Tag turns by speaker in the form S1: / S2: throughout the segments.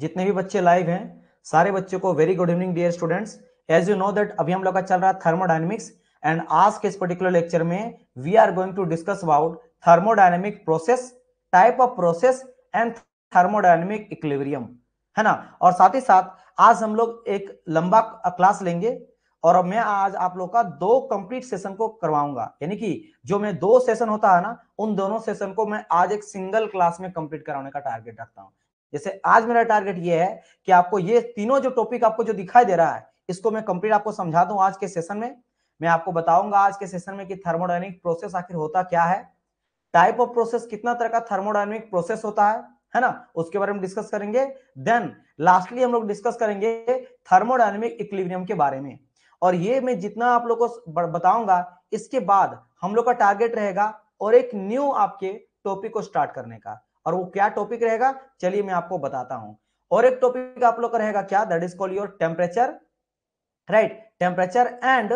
S1: जितने भी बच्चे लाइव हैं सारे बच्चों को very good evening dear students as you know that अभी हम लोग का चल रहा है थर्मोडाइनमिक्स एंड आज के इस पर्टिकुलर लेक्चर में we are going to discuss about thermodynamic process type of process and thermodynamic equilibrium है ना और साथ ही साथ आज हम लोग एक लंबा क्लास लेंगे और मैं आज आप लोग का दो कंप्लीट सेशन को करवाऊंगा यानी कि जो मैं दो सेशन होता है ना उन दोनों सेशन को मैं आज एक सिंगल क्लास में कंप्लीट कराने का टारगेट रखता हूं जैसे आज मेरा टारगेट ये है कि आपको ये तीनों जो टॉपिक आपको जो दिखाई दे रहा है इसको मैं कंप्लीट आपको समझा दूं आज के सेशन में मैं आपको बताऊंगा आज के सेशन में कि थर्मोडाइनिक प्रोसेस आखिर होता क्या है टाइप ऑफ प्रोसेस कितना तरह का थर्मोडाइनिक प्रोसेस होता है है ना उसके बारे में डिस्कस करेंगे देन लास्टली हम लोग डिस्कस करेंगे थर्मोडाइनमिक इक्लिवियम के बारे में और ये मैं जितना आप लोग को बताऊंगा इसके बाद हम लोग का टारगेट रहेगा और एक न्यू आपके टॉपिक को स्टार्ट करने का और वो क्या टॉपिक रहेगा चलिए मैं आपको बताता हूं और एक टॉपिक आप लोग का रहेगा क्या that is call your temperature right temperature and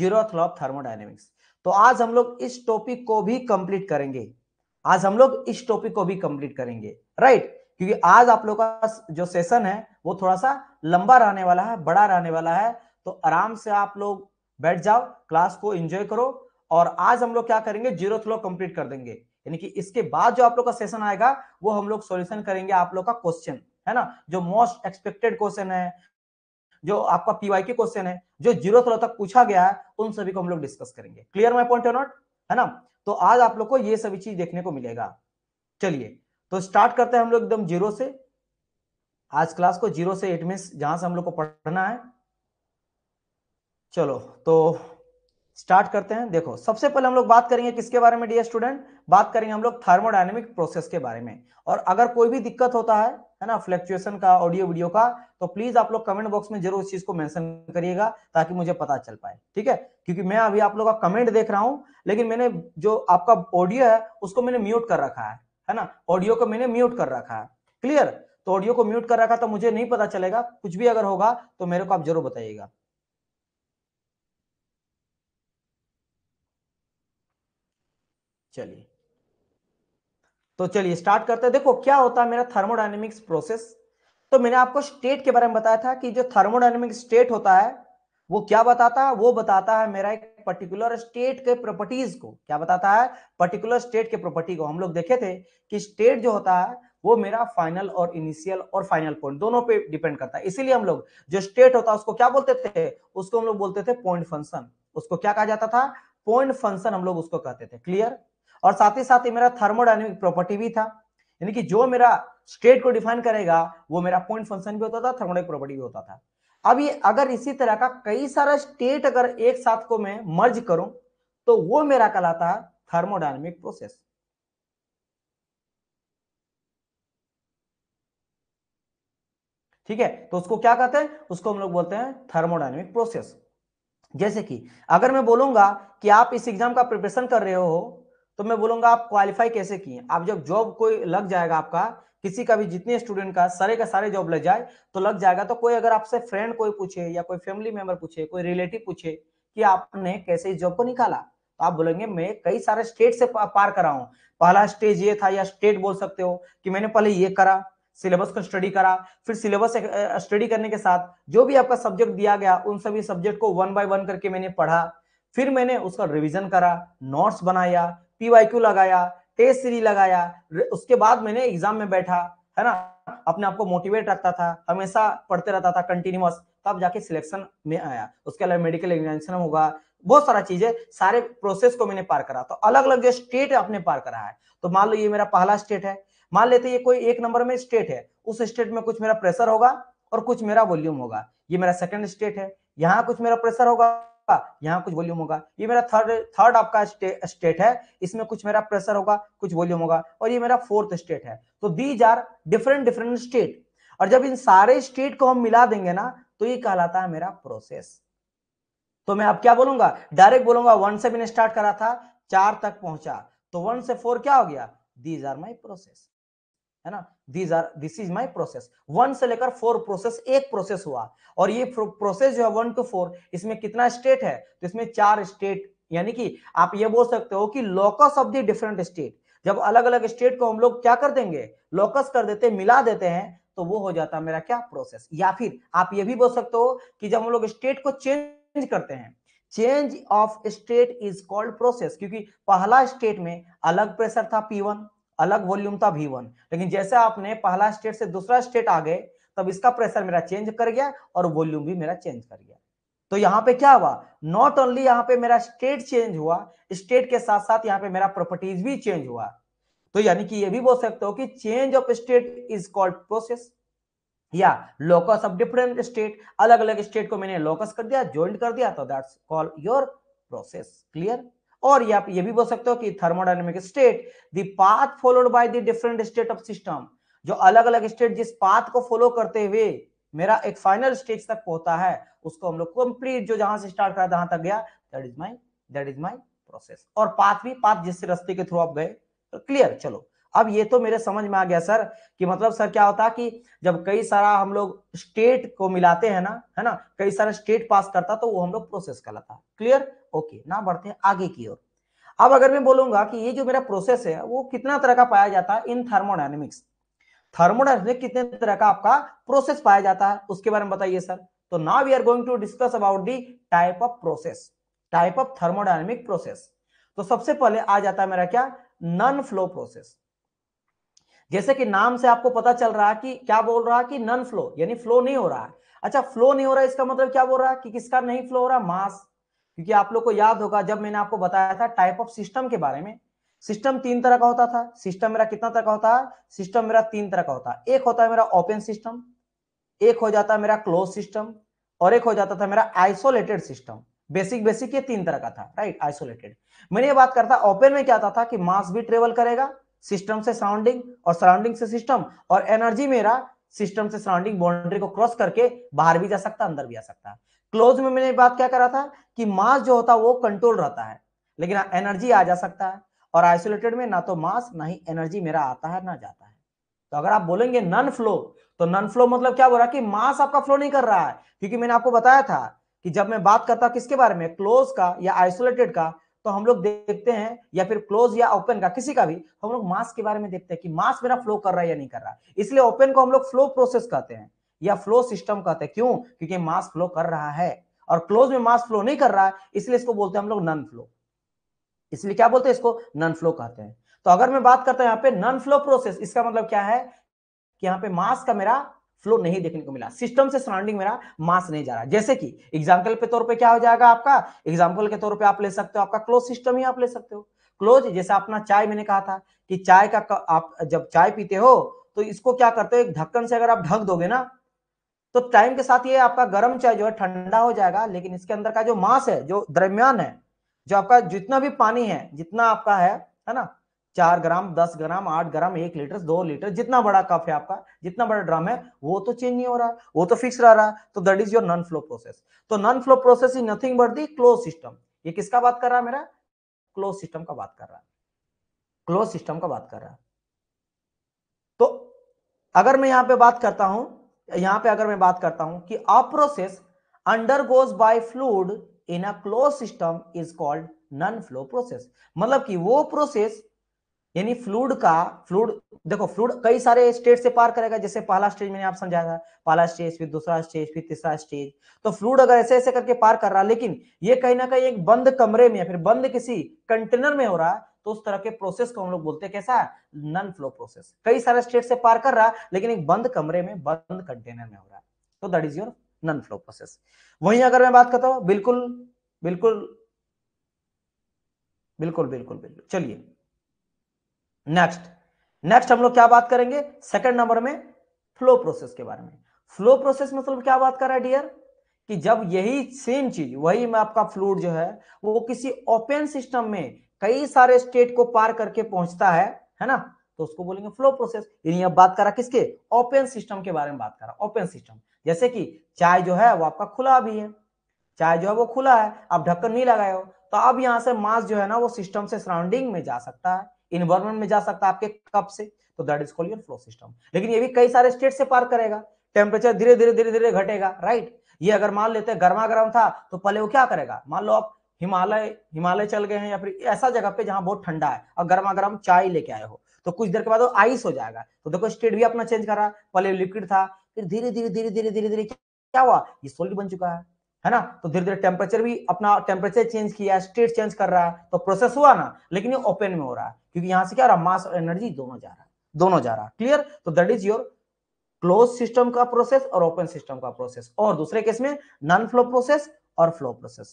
S1: zero thermodynamics तो आज हम लोग इस टॉपिक को भी कंप्लीट करेंगे आज हम लोग इस टॉपिक को भी कंप्लीट करेंगे राइट right? क्योंकि आज आप लोग का जो सेशन है वो थोड़ा सा लंबा रहने वाला है बड़ा रहने वाला है तो आराम से आप लोग बैठ जाओ क्लास को एंजॉय करो और आज हम लोग क्या करेंगे जीरो थ्लो कंप्लीट कर देंगे यानी कि इसके बाद जो आप लोग का सेशन आएगा वो हम लोग सोल्यूशन करेंगे आप लोग का क्वेश्चन है ना जो मोस्ट एक्सपेक्टेड क्वेश्चन है जो आपका पीवाई के क्वेश्चन है जो जीरो थ्रो तक पूछा गया है उन सभी को हम लोग डिस्कस करेंगे क्लियर माई पॉइंट नॉट है ना तो आज आप लोग को ये सभी चीज देखने को मिलेगा चलिए तो स्टार्ट करते हैं हम लोग एकदम जीरो से आज क्लास को जीरो से एट में जहां से हम लोग को पढ़ना है चलो तो स्टार्ट करते हैं देखो सबसे पहले हम लोग बात करेंगे किसके बारे में डियर स्टूडेंट बात करेंगे हम लोग थर्मोडाइनमिक प्रोसेस के बारे में और अगर कोई भी दिक्कत होता है है ना फ्लक्चुएशन का ऑडियो वीडियो का तो प्लीज आप लोग कमेंट बॉक्स में जरूर इस चीज को मेंशन करिएगा ताकि मुझे पता चल पाए ठीक है क्योंकि मैं अभी आप लोग का कमेंट देख रहा हूँ लेकिन मैंने जो आपका ऑडियो है उसको मैंने म्यूट कर रखा है है ना ऑडियो को मैंने म्यूट कर रखा है क्लियर तो ऑडियो को म्यूट कर रखा तो मुझे नहीं पता चलेगा कुछ भी अगर होगा तो मेरे को आप जरूर बताइएगा चलिए तो चलिए स्टार्ट करते हैं देखो क्या होता है मेरा थर्मोडाइनमिक्स प्रोसेस तो मैंने आपको स्टेट के बारे में बताया था कि जो थर्मोडाइनमिक स्टेट होता है वो क्या बताता है वो बताता है मेरा एक पर्टिकुलर स्टेट के प्रॉपर्टीज को क्या बताता है पर्टिकुलर स्टेट के प्रॉपर्टी को हम लोग देखे थे कि स्टेट जो होता है वो मेरा फाइनल और इनिशियल और फाइनल पॉइंट दोनों पे डिपेंड करता है इसीलिए हम लोग जो स्टेट होता है उसको क्या बोलते थे उसको हम लोग बोलते थे पॉइंट फंक्शन उसको क्या कहा जाता था पॉइंट फंक्शन हम लोग उसको कहते थे क्लियर और साथ ही साथ मेरा थर्मोडाइनमिक प्रॉपर्टी भी था यानी कि जो मेरा स्टेट को डिफाइन करेगा वो मेरा पॉइंट फंक्शन भी होता था थर्मोडाइनमिक प्रॉपर्टी भी होता था अब ये अगर इसी तरह का कई सारा स्टेट अगर एक साथ को मैं मर्ज करूं तो वो मेरा कहलाता है थर्मोडाइनमिक प्रोसेस ठीक है तो उसको क्या कहते हैं उसको हम लोग बोलते हैं थर्मोडाइनमिक प्रोसेस जैसे कि अगर मैं बोलूंगा कि आप इस एग्जाम का प्रिपरेशन कर रहे हो तो मैं बोलूंगा आप क्वालिफाई कैसे किए आप जब जॉब कोई लग जाएगा आपका किसी का भी जितने स्टूडेंट का सारे का सारे जॉब लग जाए तो लग जाएगा तो कोई अगर आपसे फ्रेंड कोई पूछे या कोई फैमिली मेंबर पूछे कोई रिलेटिव पूछे कि आपने कैसे इस जॉब को निकाला तो आप बोलेंगे मैं कई सारे स्टेट से पार करा हूँ पहला स्टेज ये था या स्टेट बोल सकते हो कि मैंने पहले ये करा सिलेबस को स्टडी करा फिर सिलेबस स्टडी करने के साथ जो भी आपका सब्जेक्ट दिया गया उन सभी सब्जेक्ट को वन बाय वन करके मैंने पढ़ा फिर मैंने उसका रिवीजन करा नोट्स बनाया पीवाईक्यू लगाया टेस्ट सीरी लगाया उसके बाद मैंने एग्जाम में बैठा है ना अपने आप को मोटिवेट रखता था हमेशा पढ़ते रहता था कंटिन्यूस तब जाके सिलेक्शन में आया उसके अलावा मेडिकल एग्जामिनेशन होगा बहुत सारा चीजें सारे प्रोसेस को मैंने पार करा तो अलग अलग जो स्टेट आपने पार करा है तो मान लो ये मेरा पहला स्टेट है मान लेते ये कोई एक नंबर में स्टेट है उस स्टेट में कुछ मेरा प्रेशर होगा और कुछ मेरा वॉल्यूम होगा ये मेरा सेकंड स्टेट है यहाँ कुछ मेरा प्रेशर होगा यहाँ कुछ वॉल्यूम होगा ये मेरा थर्ड थर्ड आपका स्टेट है इसमें कुछ मेरा प्रेशर होगा कुछ वॉल्यूम होगा और ये मेरा फोर्थ स्टेट है तो these are different different state और जब इन सारे स्टेट को हम मिला देंगे ना तो ये कहलाता है मेरा प्रोसेस तो मैं अब क्या बोलूंगा डायरेक्ट बोलूंगा वन से मैंने स्टार्ट करा था चार तक पहुंचा तो वन से फोर क्या हो गया दीज आर माई प्रोसेस है ना these are this is my process one से लेकर फोर प्रोसेस एक प्रोसेस हुआ और ये प्रोसेस जो है वन टू फोर इसमें कितना स्टेट है तो इसमें चार स्टेट यानी कि आप ये बोल सकते हो कि locus of the different state जब अलग अलग स्टेट को हम लोग क्या कर देंगे लोकस कर देते मिला देते हैं तो वो हो जाता है मेरा क्या प्रोसेस या फिर आप ये भी बोल सकते हो कि जब हम लोग स्टेट को चेंज करते हैं change of state is called process क्योंकि पहला स्टेट में अलग प्रेशर था पी वन अलग वॉल्यूम था वी वन लेकिन जैसे आपने पहला स्टेट से दूसरा स्टेट आ गए तब इसका प्रेशर मेरा चेंज कर गया और वॉल्यूम भी मेरा चेंज कर गया तो यहाँ पे क्या हुआ नॉट ओनली यहाँ पे मेरा स्टेट चेंज हुआ स्टेट के साथ साथ यहाँ पे मेरा प्रॉपर्टीज भी चेंज हुआ तो यानी कि ये भी बोल सकते हो कि change of state is called process या लोकस ऑफ डिफरेंट स्टेट अलग अलग स्टेट को मैंने लोकस कर दिया ज्वाइंट कर दिया तो that's call your process clear और या ये भी बोल सकते हो कि thermodynamic state the path followed by the different state of system जो अलग अलग स्टेट जिस पाथ को फॉलो करते हुए मेरा एक फाइनल स्टेज तक पहुंचता है उसको हम लोग कंप्लीट जो जहां से स्टार्ट करा जहां तक गया that is my that is my process और पाथ भी पाथ जिस रास्ते के थ्रू आप गए तो क्लियर चलो अब ये तो मेरे समझ में आ गया सर कि मतलब सर क्या होता है कि जब कई सारा हम लोग स्टेट को मिलाते हैं ना है ना कई सारा स्टेट पास करता तो वो हम लोग प्रोसेस कर है क्लियर ओके ना बढ़ते हैं आगे की ओर अब अगर मैं बोलूंगा कि ये जो मेरा प्रोसेस है वो कितना तरह का पाया जाता है इन थर्मोडाइनमिक्स थर्मोडाइनमिक्स कितने तरह का आपका प्रोसेस पाया जाता है उसके बारे में बताइए सर तो now we are going to discuss about the type of process type of thermodynamic process तो सबसे पहले आ जाता है मेरा क्या नॉन फ्लो प्रोसेस जैसे कि नाम से आपको पता चल रहा है कि क्या बोल रहा है कि नन फ्लो यानी फ्लो नहीं हो रहा है अच्छा फ्लो नहीं हो रहा है इसका मतलब क्या बोल रहा है कि किसका नहीं फ्लो हो रहा मास क्योंकि आप लोग को याद होगा जब मैंने आपको बताया था टाइप ऑफ सिस्टम के बारे में सिस्टम तीन तरह का होता था सिस्टम मेरा कितना तरह का होता है सिस्टम मेरा तीन तरह का होता है एक होता है मेरा ओपन सिस्टम एक हो जाता है मेरा क्लोज सिस्टम और एक हो जाता था मेरा आइसोलेटेड सिस्टम बेसिक बेसिक ये तीन तरह का था राइट आइसोलेटेड मैंने ये बात करता ओपन में क्या था कि मास भी ट्रेवल करेगा सिस्टम से सराउंडिंग और सराउंडिंग से सिस्टम और एनर्जी मेरा सिस्टम से सराउंडिंग बाउंड्री को क्रॉस करके बाहर भी जा सकता अंदर भी आ सकता है क्लोज में मैंने बात क्या करा था कि मास जो होता है वो कंट्रोल रहता है लेकिन हाँ, एनर्जी आ जा सकता है और आइसोलेटेड में ना तो मास ना ही एनर्जी मेरा आता है ना जाता है तो अगर आप बोलेंगे नन फ्लो तो नन फ्लो मतलब क्या बोल रहा है कि मास आपका फ्लो नहीं कर रहा है क्योंकि मैंने आपको बताया था कि जब मैं बात करता किसके बारे में क्लोज का या आइसोलेटेड का तो हम लोग देखते हैं या फिर क्लोज या ओपन का किसी का भी हम लोग मास के बारे में देखते हैं कि मास मेरा फ्लो कर रहा है या नहीं कर रहा इसलिए ओपन को हम लोग फ्लो प्रोसेस कहते हैं या फ्लो सिस्टम कहते हैं क्यों क्योंकि मास फ्लो कर रहा है और क्लोज में मास फ्लो नहीं कर रहा है इसलिए इसको बोलते हैं हम लोग नन फ्लो इसलिए क्या बोलते हैं इसको नन फ्लो कहते हैं तो अगर मैं बात करता हूं यहाँ पे नन फ्लो प्रोसेस इसका मतलब क्या है कि यहाँ पे मास का मेरा फ्लो नहीं देखने को मिला सिस्टम से सराउंडिंग मेरा मास नहीं जा रहा जैसे कि एग्जाम्पल के तौर पर क्या हो जाएगा आपका एग्जाम्पल के तौर पर आप ले सकते हो आपका क्लोज सिस्टम ही आप ले सकते हो क्लोज जैसे अपना चाय मैंने कहा था कि चाय का आप जब चाय पीते हो तो इसको क्या करते हो एक ढक्कन से अगर आप ढक दोगे ना तो टाइम के साथ ये आपका गर्म चाय जो है ठंडा हो जाएगा लेकिन इसके अंदर का जो मास है जो दरमियान है जो आपका जितना भी पानी है जितना आपका है है ना चार ग्राम दस ग्राम आठ ग्राम एक लीटर दो लीटर जितना बड़ा कप है आपका जितना बड़ा ड्रम है वो तो चेंज नहीं हो रहा वो तो फिक्स रह रहा तो that is your non flow process तो non flow process is nothing but the close system ये किसका बात कर रहा है मेरा क्लोज सिस्टम का बात कर रहा है क्लोज सिस्टम का बात कर रहा है तो अगर मैं यहां पे बात करता हूं यहां पे अगर मैं बात करता हूं कि a process undergoes by fluid in a close system is called non flow process मतलब कि वो प्रोसेस यानी फ्लूड का फ्लूड देखो फ्लूड कई सारे स्टेट से पार करेगा जैसे पहला स्टेज मैंने आप समझाया था पहला स्टेज फिर दूसरा स्टेज फिर तीसरा स्टेज तो फ्लूड अगर ऐसे ऐसे करके पार कर रहा है लेकिन ये कहीं ना कहीं एक बंद कमरे में या फिर बंद किसी कंटेनर में हो रहा है तो उस तरह के प्रोसेस को हम लोग बोलते हैं कैसा नन फ्लो प्रोसेस कई सारे स्टेट से पार कर रहा है लेकिन एक बंद कमरे में बंद कंटेनर में हो रहा है तो that is your non flow process वही अगर मैं बात करता हूं बिल्कुल बिल्कुल बिल्कुल बिल्कुल बिल्कुल चलिए नेक्स्ट नेक्स्ट हम लोग क्या बात करेंगे सेकंड नंबर में फ्लो प्रोसेस के बारे में फ्लो प्रोसेस मतलब क्या बात कर रहा है डियर कि जब यही सेम चीज वही में आपका फ्लूड जो है वो किसी ओपन सिस्टम में कई सारे स्टेट को पार करके पहुंचता है है ना तो उसको बोलेंगे फ्लो प्रोसेस यानी अब बात करा किसके ओपन सिस्टम के बारे में बात करा ओपन सिस्टम जैसे कि चाय जो है वो आपका खुला भी है चाय जो है वो खुला है आप ढक्कन नहीं लगाए हो तो अब यहां से मास जो है ना वो सिस्टम से सराउंडिंग में जा सकता है इन्वायरमेंट में जा सकता है आपके कप से तो that is called your flow system लेकिन ये भी कई सारे स्टेट से पार करेगा टेम्परेचर धीरे धीरे धीरे धीरे घटेगा राइट ये अगर मान लेते हैं गर्मा गर्म था तो पहले वो क्या करेगा मान लो आप हिमालय हिमालय चल गए हैं या फिर ऐसा जगह पे जहां बहुत ठंडा है और गर्मा गर्म चाय लेके आए हो तो कुछ देर के बाद वो आइस हो जाएगा तो देखो स्टेट भी अपना चेंज कर रहा है पहले लिक्विड था फिर धीरे धीरे धीरे धीरे धीरे धीरे क्या हुआ ये सोलिड बन चुका है है ना तो धीरे धीरे टेम्परेचर भी अपना टेम्परेचर चेंज किया स्टेट चेंज कर रहा है तो प्रोसेस हुआ ना लेकिन ये ओपन में हो रहा है क्योंकि यहां से क्या रहा मास और एनर्जी दोनों जा रहा है दोनों जा रहा है क्लियर तो that is your close system का प्रोसेस और ओपन सिस्टम का प्रोसेस और दूसरे केस में नॉन फ्लो प्रोसेस और फ्लो प्रोसेस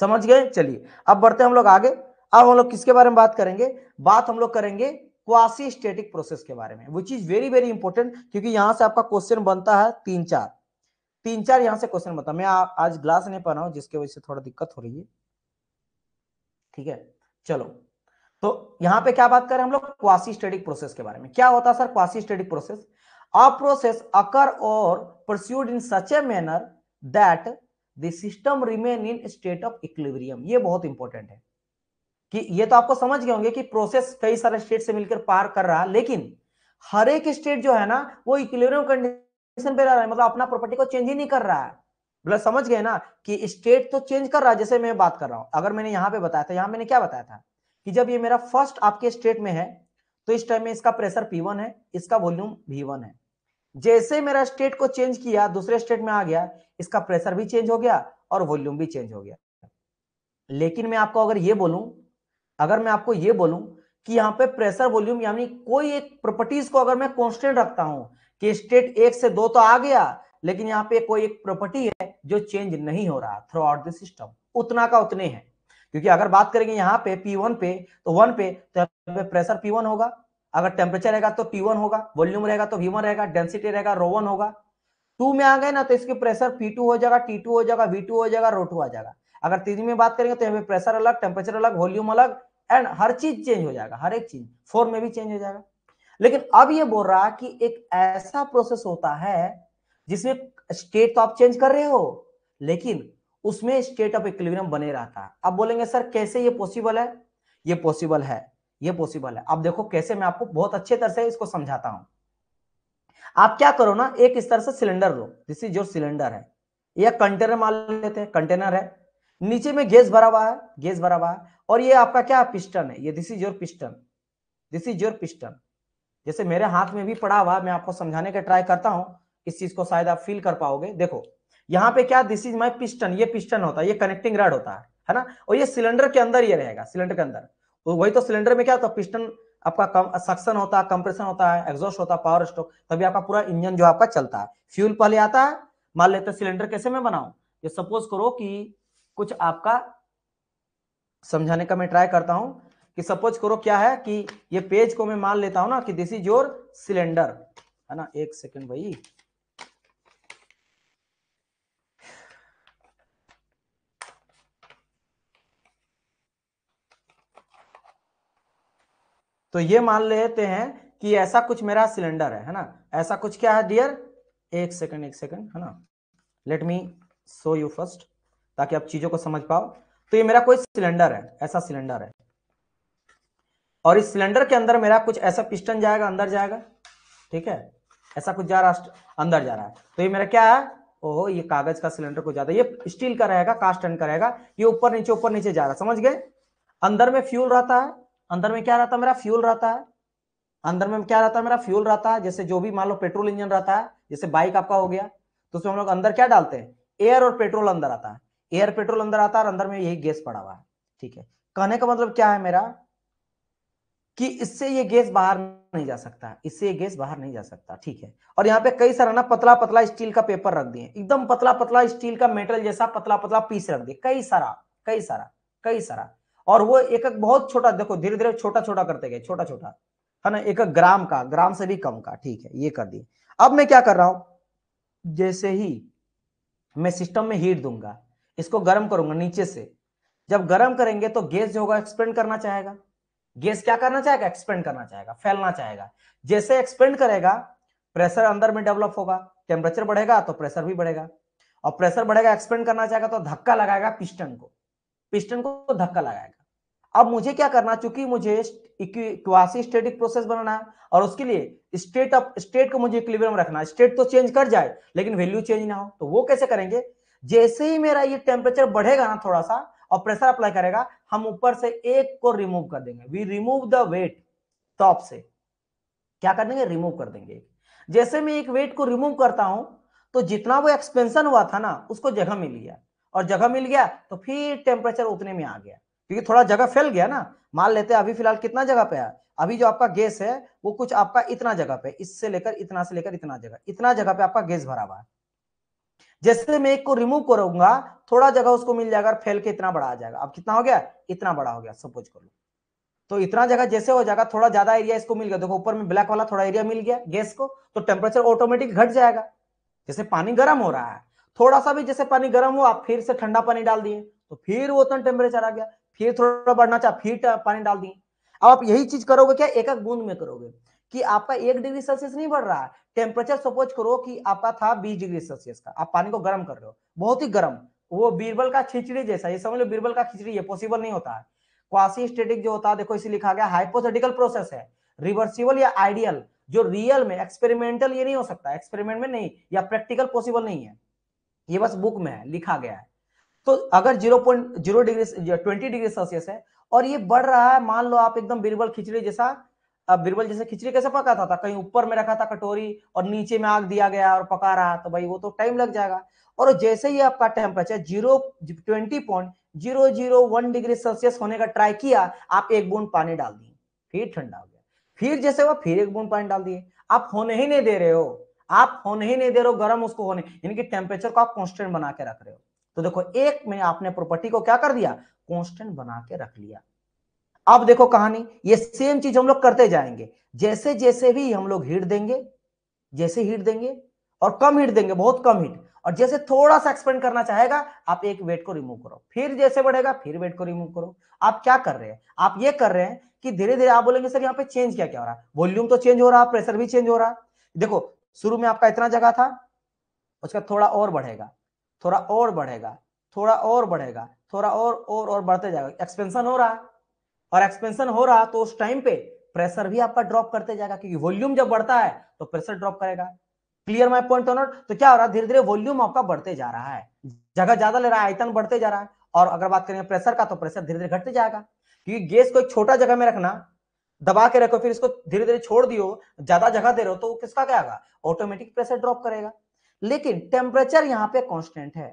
S1: समझ गए चलिए अब बढ़ते हम लोग आगे अब हम लोग किसके बारे में बात करेंगे बात हम लोग करेंगे क्वासी स्टेटिक प्रोसेस के बारे में which is very very important क्योंकि यहां से आपका क्वेश्चन बनता है तीन चार तीन चार यहां से क्वेश्चन बनता मैं आ, आज ग्लास नहीं पा रहा हूं जिसकी वजह से थोड़ा दिक्कत हो रही है ठीक है चलो तो यहां पे क्या बात करें हम लोग क्वासी स्टेटिक प्रोसेस के बारे में क्या होता है sir quasi static process a process occur और pursued in such a manner that the system remain in state of equilibrium ये बहुत इंपॉर्टेंट है कि ये तो आपको समझ गए होंगे कि प्रोसेस कई सारे स्टेट से मिलकर पार कर रहा लेकिन हर एक स्टेट जो है ना वो इक्लिब्रियम कंडीशन पे रह रहा है मतलब अपना प्रॉपर्टी को चेंज ही नहीं कर रहा है मतलब समझ गए ना कि स्टेट तो चेंज कर रहा है जैसे मैं बात कर रहा हूं अगर मैंने यहां पे बताया था यहां मैंने क्या बताया था कि जब ये मेरा फर्स्ट आपके स्टेट में है तो इस टाइम में इसका प्रेशर P1 है इसका वॉल्यूम V1 है जैसे मेरा स्टेट को चेंज किया दूसरे स्टेट में आ गया इसका प्रेशर भी चेंज हो गया और वॉल्यूम भी चेंज हो गया लेकिन मैं आपको अगर ये बोलूं अगर मैं आपको ये बोलूं कि यहाँ पे प्रेशर वॉल्यूम यानी कोई एक प्रॉपर्टीज को अगर मैं कॉन्स्टेंट रखता हूं कि स्टेट एक से दो तो आ गया लेकिन यहाँ पे कोई एक प्रॉपर्टी है जो चेंज नहीं हो रहा थ्रू आउट द सिस्टम उतना का उतने है क्योंकि अगर बात करेंगे यहाँ पे P1 पे तो वन पे तो पे प्रेशर P1 होगा अगर टेम्परेचर रहेगा तो P1 होगा वॉल्यूम रहेगा तो V1 रहेगा डेंसिटी रहेगा वन होगा टू में आ गए ना तो इसके प्रेशर P2 हो जाएगा T2 हो जाएगा V2 हो जाएगा रो टू आ जाएगा अगर तीन में बात करेंगे तो यहाँ पे प्रेशर अलग टेम्परेचर अलग वॉल्यूम अलग एंड हर चीज चेंज हो जाएगा हर एक चीज फोर में भी चेंज हो जाएगा लेकिन अब ये बोल रहा कि एक ऐसा प्रोसेस होता है जिसमें स्टेट तो आप चेंज कर रहे हो लेकिन उसमें स्टेट ऑफ इक्विलिब्रियम बने रहता है अब बोलेंगे सर कैसे ये पॉसिबल है ये पॉसिबल है ये पॉसिबल है अब देखो कैसे मैं आपको बहुत अच्छे तरह से इसको समझाता हूं आप क्या करो ना एक इस तरह से सिलेंडर लो दिस इज योर सिलेंडर है यह कंटेनर मान लेते हैं कंटेनर है नीचे में गैस भरा हुआ है गैस भरा हुआ है और ये आपका क्या पिस्टन है ये this is your piston this is your piston जैसे मेरे हाथ में भी पड़ा हुआ मैं आपको समझाने का ट्राई करता हूं इस चीज को शायद आप फील कर पाओगे देखो यहाँ पे क्या दिस इज माई पिस्टन ये पिस्टन होता है ये कनेक्टिंग रॉड होता है है ना और ये सिलेंडर के अंदर ये रहेगा सिलेंडर के अंदर तो वही तो सिलेंडर में क्या होता है पिस्टन आपका कम सक्शन होता है कंप्रेशन होता है एग्जॉस्ट होता है पावर स्ट्रोक तभी आपका पूरा इंजन जो आपका चलता है फ्यूल पहले आता है मान लेते हैं सिलेंडर कैसे मैं बनाऊ ये सपोज करो कि कुछ आपका समझाने का मैं ट्राई करता हूं कि सपोज करो क्या है कि ये पेज को मैं मान लेता हूं ना कि दिस इज योर सिलेंडर है ना एक सेकेंड भाई तो ये मान लेते हैं कि ऐसा कुछ मेरा सिलेंडर है है ना ऐसा कुछ क्या है डियर एक सेकंड एक सेकंड है ना let me show you first ताकि आप चीजों को समझ पाओ तो ये मेरा कोई सिलेंडर है ऐसा सिलेंडर है और इस सिलेंडर के अंदर मेरा कुछ ऐसा पिस्टन जाएगा अंदर जाएगा ठीक है ऐसा कुछ जा रहा अंदर जा रहा है तो ये मेरा क्या है ओहो ये कागज का सिलेंडर को ज्यादा ये स्टील का रहेगा कास्ट एंड का रहेगा ये ऊपर नीचे ऊपर नीचे जा रहा है समझ गए अंदर में फ्यूल रहता है अंदर में क्या रहता है मेरा फ्यूल रहता है अंदर में क्या रहता है मेरा फ्यूल रहता है जैसे जो भी मान लो पेट्रोल इंजन रहता है जैसे बाइक आपका हो गया तो उसमें हम लोग अंदर क्या डालते हैं एयर और पेट्रोल अंदर आता है एयर पेट्रोल अंदर आता है और अंदर में यही गैस पड़ा हुआ है ठीक है कहने का मतलब क्या है मेरा कि इससे ये गैस बाहर नहीं जा सकता इससे ये गैस बाहर नहीं जा सकता ठीक है और यहाँ पे कई सारा ना पतला पतला स्टील का पेपर रख दिए एकदम पतला पतला स्टील का मेटल जैसा पतला पतला पीस रख दिए कई सारा कई सारा कई सारा और वो एक एक बहुत छोटा देखो धीरे धीरे छोटा छोटा करते गए छोटा छोटा है ना एक ग्राम का ग्राम से भी कम का ठीक है ये कर दिए अब मैं क्या कर रहा हूं जैसे ही मैं सिस्टम में हीट दूंगा इसको गर्म करूंगा नीचे से जब गर्म करेंगे तो गैस जो होगा एक्सपेंड करना चाहेगा गैस क्या करना चाहेगा एक्सपेंड करना चाहेगा फैलना चाहेगा जैसे एक्सपेंड करेगा प्रेशर अंदर में डेवलप होगा टेम्परेचर बढ़ेगा तो प्रेशर भी बढ़ेगा और प्रेशर बढ़ेगा एक्सपेंड करना चाहेगा तो धक्का लगाएगा पिस्टन को पिस्टन को तो धक्का लगाएगा अब मुझे क्या करना चूंकि मुझे क्वासी स्टेटिक प्रोसेस बनाना है और उसके लिए स्टेट ऑफ स्टेट को मुझे इक्विलिब्रियम रखना है स्टेट तो चेंज कर जाए लेकिन वैल्यू चेंज ना हो तो वो कैसे करेंगे जैसे ही मेरा ये टेम्परेचर बढ़ेगा ना थोड़ा सा और प्रेशर अप्लाई करेगा हम ऊपर से एक को रिमूव कर देंगे we remove the weight top से क्या कर देंगे रिमूव कर देंगे जैसे मैं एक वेट को रिमूव करता हूं तो जितना वो एक्सपेंशन हुआ था ना उसको जगह मिल गया और जगह मिल गया तो फिर टेम्परेचर उतने में आ गया क्योंकि थोड़ा जगह फैल गया ना मान लेते हैं अभी फिलहाल कितना जगह पे है अभी जो आपका गैस है वो कुछ आपका इतना जगह पे इससे लेकर इतना से लेकर इतना जगह इतना जगह पे आपका गैस भरा हुआ है जैसे मैं एक को रिमूव करूंगा थोड़ा जगह उसको मिल जाएगा और फैल के इतना बड़ा आ जाएगा अब कितना हो गया इतना बड़ा हो गया सपोज कर लो तो इतना जगह जैसे हो जाएगा थोड़ा ज्यादा एरिया इसको मिल गया देखो ऊपर में ब्लैक वाला थोड़ा एरिया मिल गया गैस को तो टेम्परेचर ऑटोमेटिक घट जाएगा जैसे पानी गर्म हो रहा है थोड़ा सा भी जैसे पानी गर्म हुआ आप फिर से ठंडा पानी डाल दिए तो फिर वो उतना टेम्परेचर आ गया फिर थोड़ा बढ़ना चाहे फिर पानी डाल दिए अब आप यही चीज करोगे क्या एक एक बूंद में करोगे कि आपका एक डिग्री सेल्सियस नहीं बढ़ रहा है टेम्परेचर सपोज करो कि आपका था बीस डिग्री सेल्सियस का आप पानी को गर्म कर रहे हो बहुत ही गर्म वो बीरबल का खिचड़ी जैसा ये समझ लो बीरबल का खिचड़ी है पॉसिबल नहीं होता है क्वासी स्टेटिक जो होता है देखो इसे लिखा गया हाइपोथेटिकल प्रोसेस है रिवर्सिबल या आइडियल जो रियल में एक्सपेरिमेंटल ये नहीं हो सकता एक्सपेरिमेंट में नहीं या प्रैक्टिकल पॉसिबल नहीं है ये बस बुक में है लिखा गया है तो अगर zero point zero degree twenty degree Celsius है और ये बढ़ रहा है मान लो आप एकदम बिरबल खिचड़ी जैसा बिरबल जैसे खिचड़ी कैसे पकाता था कहीं ऊपर में रखा था कटोरी और नीचे में आग दिया गया और पका रहा तो भाई वो तो टाइम लग जाएगा और जैसे ही आपका temperature zero twenty point zero zero one degree Celsius होने का ट्राई किया आप एक बूंद पानी डाल दिए फिर ठंडा हो गया फिर जैसे हुआ फिर एक बूंद पानी डाल दिए आप होने ही नहीं दे रहे हो आप होने ही नहीं दे रहे हो गर्म उसको होने यानी कि टेम्परेचर को आप कॉन्स्टेंट बना के रख रहे हो तो देखो एक में आपने प्रॉपर्टी को क्या कर दिया कॉन्स्टेंट बना के रख लिया अब देखो कहानी ये सेम चीज हम लोग करते जाएंगे जैसे जैसे भी हम लोग हिट देंगे जैसे हीट देंगे और कम हिट देंगे बहुत कम हिट और जैसे थोड़ा सा एक्सपेंड करना चाहेगा आप एक वेट को रिमूव करो फिर जैसे बढ़ेगा फिर वेट को रिमूव करो आप क्या कर रहे हैं आप ये कर रहे हैं कि धीरे धीरे आप बोलेंगे सर यहाँ पे चेंज क्या क्या हो रहा है वॉल्यूम तो चेंज हो रहा है प्रेशर भी चेंज हो रहा है देखो शुरू में आपका इतना जगह था उसका थोड़ा और बढ़ेगा थोड़ा और बढ़ेगा थोड़ा और बढ़ेगा थोड़ा और और और बढ़ते जाएगा एक्सपेंशन हो रहा है और एक्सपेंशन हो रहा तो उस टाइम पे प्रेशर भी आपका ड्रॉप करते जाएगा क्योंकि वॉल्यूम जब बढ़ता है तो प्रेशर ड्रॉप करेगा क्लियर माई पॉइंट नॉट तो क्या हो रहा है धीरे धीरे वॉल्यूम आपका बढ़ते जा रहा है जगह ज्यादा ले रहा है आयतन बढ़ते जा रहा है और अगर बात करें प्रेशर का तो प्रेशर धीरे धीरे घटते जाएगा क्योंकि गैस को एक छोटा जगह में रखना दबा के रखो फिर इसको धीरे धीरे छोड़ दियो ज्यादा जगह दे रहे हो तो किसका क्या होगा ऑटोमेटिक प्रेशर ड्रॉप करेगा लेकिन टेम्परेचर यहां पे कॉन्स्टेंट है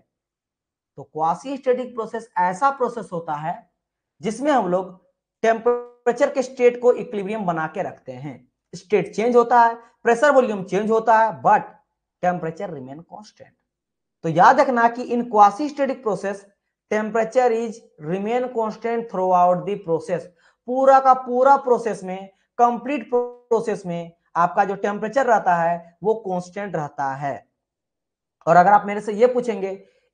S1: तो क्वासी स्टेटिक प्रोसेस ऐसा प्रोसेस होता है जिसमें हम लोग टेम्परेचर के स्टेट को इक्विलिब्रियम बना के रखते हैं स्टेट चेंज होता है प्रेशर वॉल्यूम चेंज होता है बट टेम्परेचर रिमेन कॉन्स्टेंट तो याद रखना कि in quasi static process temperature is remain constant throughout the process पूरा का पूरा प्रोसेस में कंप्लीट प्रोसेस में आपका जो टेम्परेचर रहता है वो कॉन्स्टेंट रहता है और अगर आप मेरे से ये पूछेंगे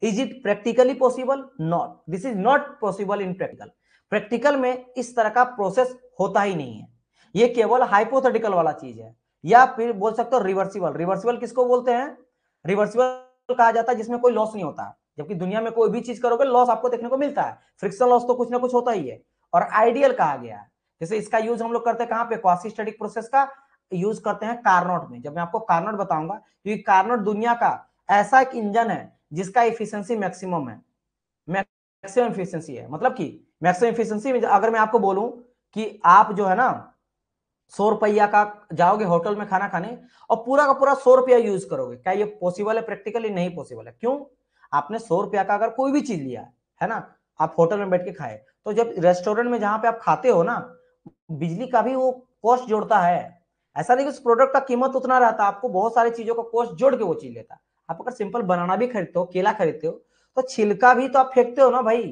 S1: is it practically possible not this is not possible in practical practical में इस तरह का प्रोसेस होता ही नहीं है ये केवल हाइपोथेटिकल वाला चीज है या फिर बोल सकते हो रिवर्सिबल रिवर्सिबल किसको बोलते हैं रिवर्सिबल कहा जाता है जिसमें कोई लॉस नहीं होता जबकि दुनिया में कोई भी चीज करोगे लॉस आपको देखने को मिलता है फ्रिक्शन लॉस तो कुछ ना कुछ होता ही है और आइडियल कहा गया है जैसे इसका यूज हम लोग करते हैं कहाँ पे स्टडी प्रोसेस का यूज करते हैं कार्नोट में जब मैं आपको कार्नोट बताऊंगा क्योंकि कार्नोट दुनिया का ऐसा एक इंजन है जिसका इफिशियंसी मैक्सिमम है मैक्सिमम इफिशियंसी है मतलब कि मैक्सिमम इफिशियंसी में अगर मैं आपको बोलूं कि आप जो है ना सौ रुपया का जाओगे होटल में खाना खाने और पूरा का पूरा सौ रुपया यूज करोगे क्या ये पॉसिबल है प्रैक्टिकली नहीं पॉसिबल है क्यों आपने सौ रुपया का अगर कोई भी चीज लिया है ना आप होटल में बैठ के खाए तो जब रेस्टोरेंट में जहां पे आप खाते हो ना बिजली का भी वो कॉस्ट जोड़ता है ऐसा नहीं कि उस प्रोडक्ट का कीमत उतना रहता आपको बहुत सारी चीजों का कॉस्ट जोड़ के वो चीज लेता आप अगर सिंपल बनाना भी खरीदते हो केला खरीदते हो तो छिलका भी तो आप फेंकते हो ना भाई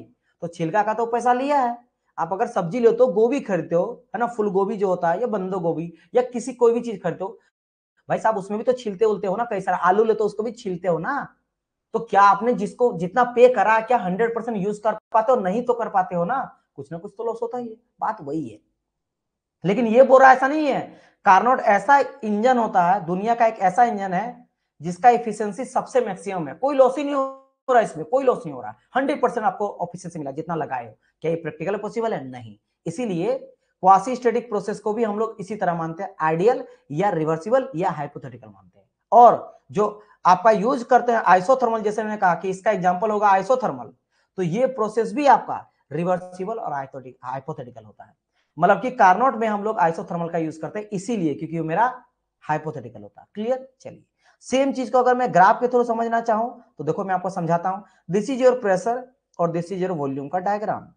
S1: तो छिलका का तो पैसा लिया है आप अगर सब्जी लेते हो गोभी खरीदते हो है ना फुल गोभी जो होता है या बंदो गोभी या किसी कोई भी चीज खरीदते हो भाई साहब उसमें भी तो छिलते उलते हो ना कई सारा आलू लेते हो उसको भी छिलते हो ना तो क्या आपने जिसको जितना पे करा क्या हंड्रेड परसेंट यूज कर पाते हो नहीं तो कर पाते हो ना कुछ ना कुछ तो लॉस होता ही है बात वही है लेकिन ये बोरा ऐसा नहीं है कार्नोट ऐसा इंजन होता है दुनिया का एक ऐसा इंजन है जिसका इफिशियंसी सबसे मैक्सिमम है कोई लॉस ही नहीं हो रहा इसमें कोई लॉस नहीं हो रहा हंड्रेड परसेंट आपको ऑफिशियंसी मिला जितना लगाए हो क्या ये प्रैक्टिकल पॉसिबल है नहीं इसीलिए क्वासी स्टेटिक प्रोसेस को भी हम लोग इसी तरह मानते हैं आइडियल या रिवर्सिबल या हाइपोथेटिकल मानते हैं और जो आपका यूज करते हैं आइसोथर्मल जैसे मैंने कहा कि इसका एग्जाम्पल होगा आइसोथर्मल तो ये प्रोसेस भी आपका रिवर्सिबल और हाइपोथेटिकल होता है मतलब कि कार्नोट में हम लोग आइसोथर्मल का यूज करते हैं इसीलिए क्योंकि मेरा हाइपोथेटिकल होता है क्लियर चलिए सेम चीज को अगर मैं ग्राफ के थ्रू समझना चाहूं तो देखो मैं आपको समझाता हूं दिस इज योर प्रेशर और दिस इज योर वॉल्यूम का डायग्राम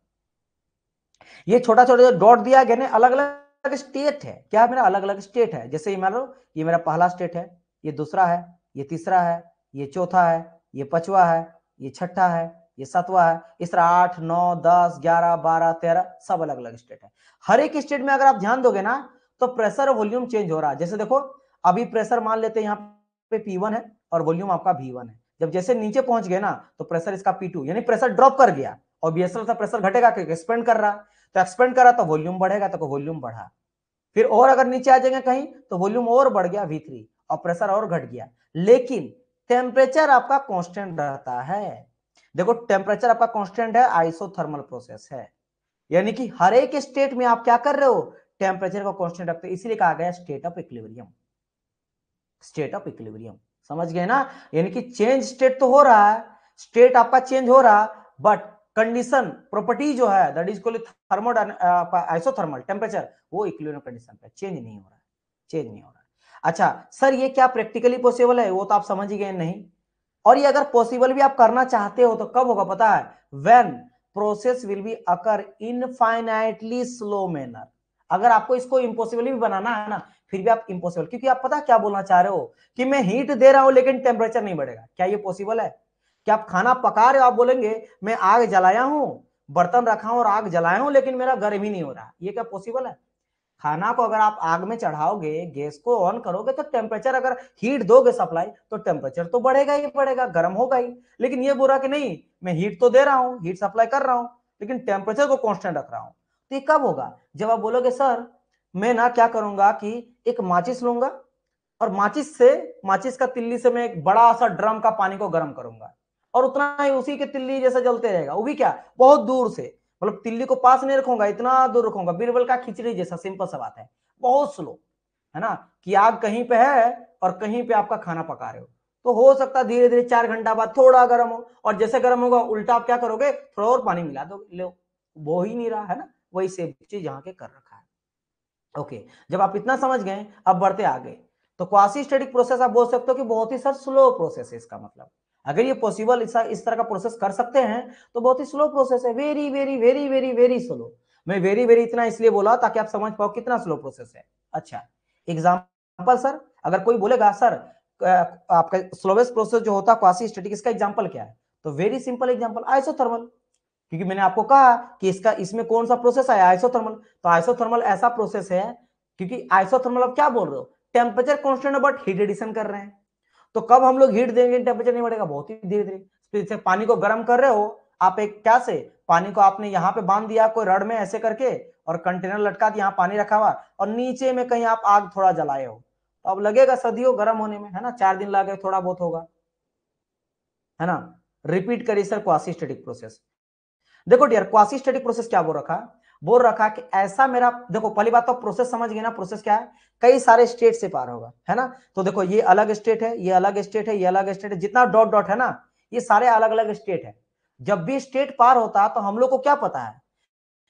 S1: ये छोटा छोटा जो डॉट दिया गया अलग अलग स्टेट है क्या मेरा अलग अलग स्टेट है जैसे ये मान लो ये मेरा पहला स्टेट है ये दूसरा है ये तीसरा है ये चौथा है ये पचवा है ये छठा है ये सातवा है इस तरह आठ नौ दस ग्यारह बारह तेरह सब अलग अलग स्टेट है हर एक स्टेट में अगर आप ध्यान दोगे ना तो प्रेशर और वॉल्यूम चेंज हो रहा है जैसे देखो अभी प्रेशर मान लेते हैं यहाँ पे पी वन है और वॉल्यूम आपका भी वन है जब जैसे नीचे पहुंच गए ना तो प्रेशर इसका पी टू यानी प्रेशर ड्रॉप कर गया और बीएसएल का प्रेशर घटेगा क्योंकि एक्सपेंड कर रहा तो एक्सपेंड कर रहा तो वॉल्यूम बढ़ेगा तो वॉल्यूम बढ़ा फिर और अगर नीचे आ जाएंगे कहीं तो वॉल्यूम और बढ़ गया वी थ्री और प्रेशर और घट गया लेकिन टेम्परेचर आपका कॉन्स्टेंट रहता है देखो टेम्परेचर आपका कॉन्स्टेंट है आइसोथर्मल प्रोसेस है यानी कि हर एक स्टेट में आप क्या कर रहे हो टेम्परेचर को कॉन्स्टेंट रखते हो इसीलिए कहा गया state of equilibrium state of equilibrium समझ गए ना यानी कि चेंज स्टेट तो हो रहा है स्टेट आपका चेंज हो रहा है बट कंडीशन प्रॉपर्टी जो है that is called thermo isothermal temperature वो इक्विलिब्रियम कंडीशन पे चेंज नहीं हो रहा है चेंज नहीं हो रहा है अच्छा सर ये क्या प्रैक्टिकली पॉसिबल है वो तो आप समझ ही गए नहीं और ये अगर पॉसिबल भी आप करना चाहते हो तो कब होगा पता है when process will be occur infinitely slow manner अगर आपको इसको इम्पोसिबल भी बनाना है ना फिर भी आप इम्पोसिबल क्योंकि आप पता क्या बोलना चाह रहे हो कि मैं हीट दे रहा हूं लेकिन टेम्परेचर नहीं बढ़ेगा क्या ये पॉसिबल है क्या आप खाना पका रहे हो आप बोलेंगे मैं आग जलाया हूं बर्तन रखा हूं और आग जलाया हूं लेकिन मेरा गर्म ही नहीं हो रहा ये क्या पॉसिबल है खाना को अगर आप आग में चढ़ाओगे गैस को ऑन करोगे तो टेम्परेचर अगर हीट दोगे सप्लाई तो टेम्परेचर तो बढ़ेगा ही बढ़ेगा गर्म होगा ही लेकिन ये बोला कि नहीं मैं हीट तो दे रहा हूँ हीट सप्लाई कर रहा हूँ लेकिन टेम्परेचर को कॉन्स्टेंट रख रहा हूँ तो ये कब होगा जब आप बोलोगे सर मैं ना क्या करूंगा कि एक माचिस लूंगा और माचिस से माचिस का तिल्ली से मैं एक बड़ा सा ड्रम का पानी को गर्म करूंगा और उतना ही उसी के तिल्ली जैसा जलते रहेगा वो भी क्या बहुत दूर से मतलब तिल्ली को पास नहीं रखूंगा इतना दूर रखूंगा बीरबल का खिचड़ी जैसा सिंपल सा बात है बहुत स्लो है ना कि आग कहीं पे है और कहीं पे आपका खाना पका रहे हो तो हो सकता है धीरे धीरे चार घंटा बाद थोड़ा गर्म हो और जैसे गर्म होगा उल्टा आप क्या करोगे थोड़ा और पानी मिला दो वो ही नहीं रहा है ना वही सेम चीज यहाँ के कर रखा ओके जब आप इतना समझ गए अब बढ़ते आगे तो क्वासी स्टेटिक प्रोसेस आप बोल सकते हो कि बहुत ही सर स्लो प्रोसेस है इसका मतलब अगर ये पॉसिबल इस तरह का प्रोसेस कर सकते हैं तो बहुत ही स्लो प्रोसेस है very very very very very slow मैं वेरी वेरी इतना इसलिए बोला ताकि आप समझ पाओ कितना स्लो प्रोसेस है अच्छा एग्जाम्पल सर अगर कोई बोलेगा सर आपका स्लोवेस्ट प्रोसेस जो होता है क्वासी स्टेटिक इसका एग्जाम्पल क्या है तो वेरी सिंपल एग्जाम्पल आइसोथर्मल क्योंकि मैंने आपको कहा कि इसका इसमें कौन सा प्रोसेस आया आइसोथर्मल तो आइसोथर्मल ऐसा प्रोसेस है क्योंकि आइसोथर्मल आप क्या बोल रहे हो टेम्परेचर कॉन्स्टेंट है बट हीट एडिशन कर रहे हैं तो कब हम लोग हीट देंगे टेम्परेचर नहीं बढ़ेगा बहुत ही धीरे धीरे तो जैसे पानी को गर्म कर रहे हो आप एक क्या से पानी को आपने यहाँ पे बांध दिया कोई रड में ऐसे करके और कंटेनर लटका दिया यहाँ पानी रखा हुआ और नीचे में कहीं आप आग थोड़ा जलाए हो तो अब लगेगा सदियों गर्म होने में है ना चार दिन लगे थोड़ा बहुत होगा है ना रिपीट करिए सर क्वासी स्टेटिक प्रोसेस देखो डियर क्वासी स्टडी प्रोसेस क्या बोल रखा बोल रखा कि ऐसा मेरा देखो पहली बात तो प्रोसेस समझ गए ना प्रोसेस क्या है कई सारे स्टेट से पार होगा है ना तो देखो ये अलग स्टेट है ये अलग स्टेट है ये अलग स्टेट है जितना डॉट डॉट है ना ये सारे अलग अलग स्टेट है जब भी स्टेट पार होता तो हम लोग को क्या पता है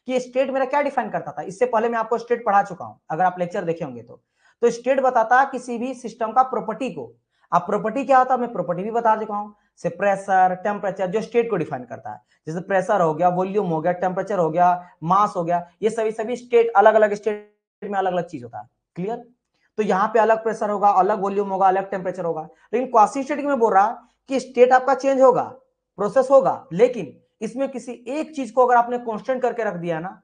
S1: कि स्टेट मेरा क्या डिफाइन करता था इससे पहले मैं आपको स्टेट पढ़ा चुका हूं अगर आप लेक्चर देखे होंगे तो तो स्टेट बताता किसी भी सिस्टम का प्रॉपर्टी को आप प्रॉपर्टी क्या होता है मैं प्रॉपर्टी भी बता चुका हूं से प्रेशर टेम्परेचर जो स्टेट को डिफाइन करता है जैसे प्रेशर हो गया वॉल्यूम हो गया टेम्परेचर हो गया मास हो गया ये सभी सभी स्टेट अलग अलग स्टेट में अलग अलग चीज होता है क्लियर तो यहाँ पे अलग प्रेशर होगा अलग वॉल्यूम होगा अलग टेम्परेचर होगा लेकिन क्वासी स्टेट में बोल रहा कि स्टेट आपका चेंज होगा प्रोसेस होगा लेकिन इसमें किसी एक चीज को अगर आपने कॉन्स्टेंट करके रख दिया ना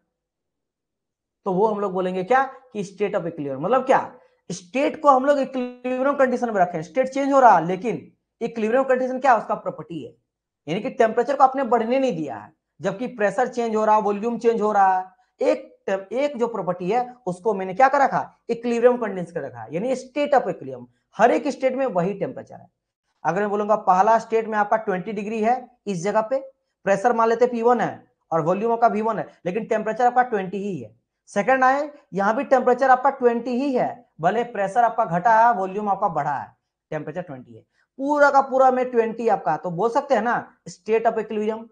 S1: तो वो हम लोग बोलेंगे क्या कि स्टेट ऑफ इक्लियर मतलब क्या स्टेट को हम लोग इक्लिब्रियम कंडीशन में रखें स्टेट चेंज हो रहा लेकिन इक्विलिब्रियम कंडीशन क्या है उसका प्रॉपर्टी है यानी कि टेम्परेचर को आपने बढ़ने नहीं दिया है जबकि प्रेशर चेंज हो रहा है वॉल्यूम चेंज हो रहा है एक एक जो प्रॉपर्टी है उसको मैंने क्या कर रखा इक्विलिब्रियम कंडेंस कर रखा यानी स्टेट ऑफ इक्विलिब्रियम हर एक स्टेट में वही टेम्परेचर है अगर मैं बोलूंगा पहला स्टेट में आपका 20 डिग्री है इस जगह पे प्रेशर मान लेते पी वन है और वॉल्यूम आपका वी है लेकिन टेम्परेचर आपका ट्वेंटी ही है सेकेंड आए यहाँ भी टेम्परेचर आपका ट्वेंटी ही है भले प्रेशर आपका घटा है वॉल्यूम आपका बढ़ा है टेम्परेचर ट्वेंटी है पूरा का पूरा में ट्वेंटी आपका तो बोल सकते हैं ना state of equilibrium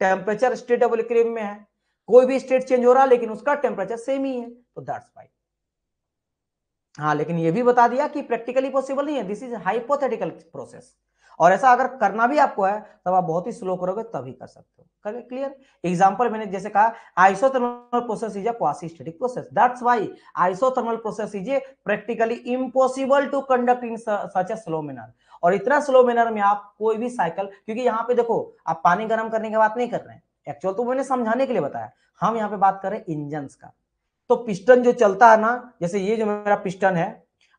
S1: temperature state of equilibrium में है कोई भी स्टेट चेंज हो रहा है लेकिन उसका टेम्परेचर सेम ही है तो दैट्स वाई हाँ लेकिन ये भी बता दिया कि प्रैक्टिकली पॉसिबल नहीं है दिस इज हाइपोथेटिकल प्रोसेस और ऐसा अगर करना भी आपको है तब आप बहुत ही स्लो करोगे तभी कर सकते हो कर क्लियर एग्जाम्पल मैंने जैसे कहा isothermal process is static process that's why isothermal process is practically impossible to conduct in such a slow manner और इतना स्लो मैनर में आप कोई भी साइकिल क्योंकि यहाँ पे देखो आप पानी गर्म करने की बात नहीं कर रहे हैं एक्चुअल तो मैंने समझाने के लिए बताया हम यहाँ पे बात कर रहे हैं इंजन का तो पिस्टन जो चलता है ना जैसे ये जो मेरा पिस्टन है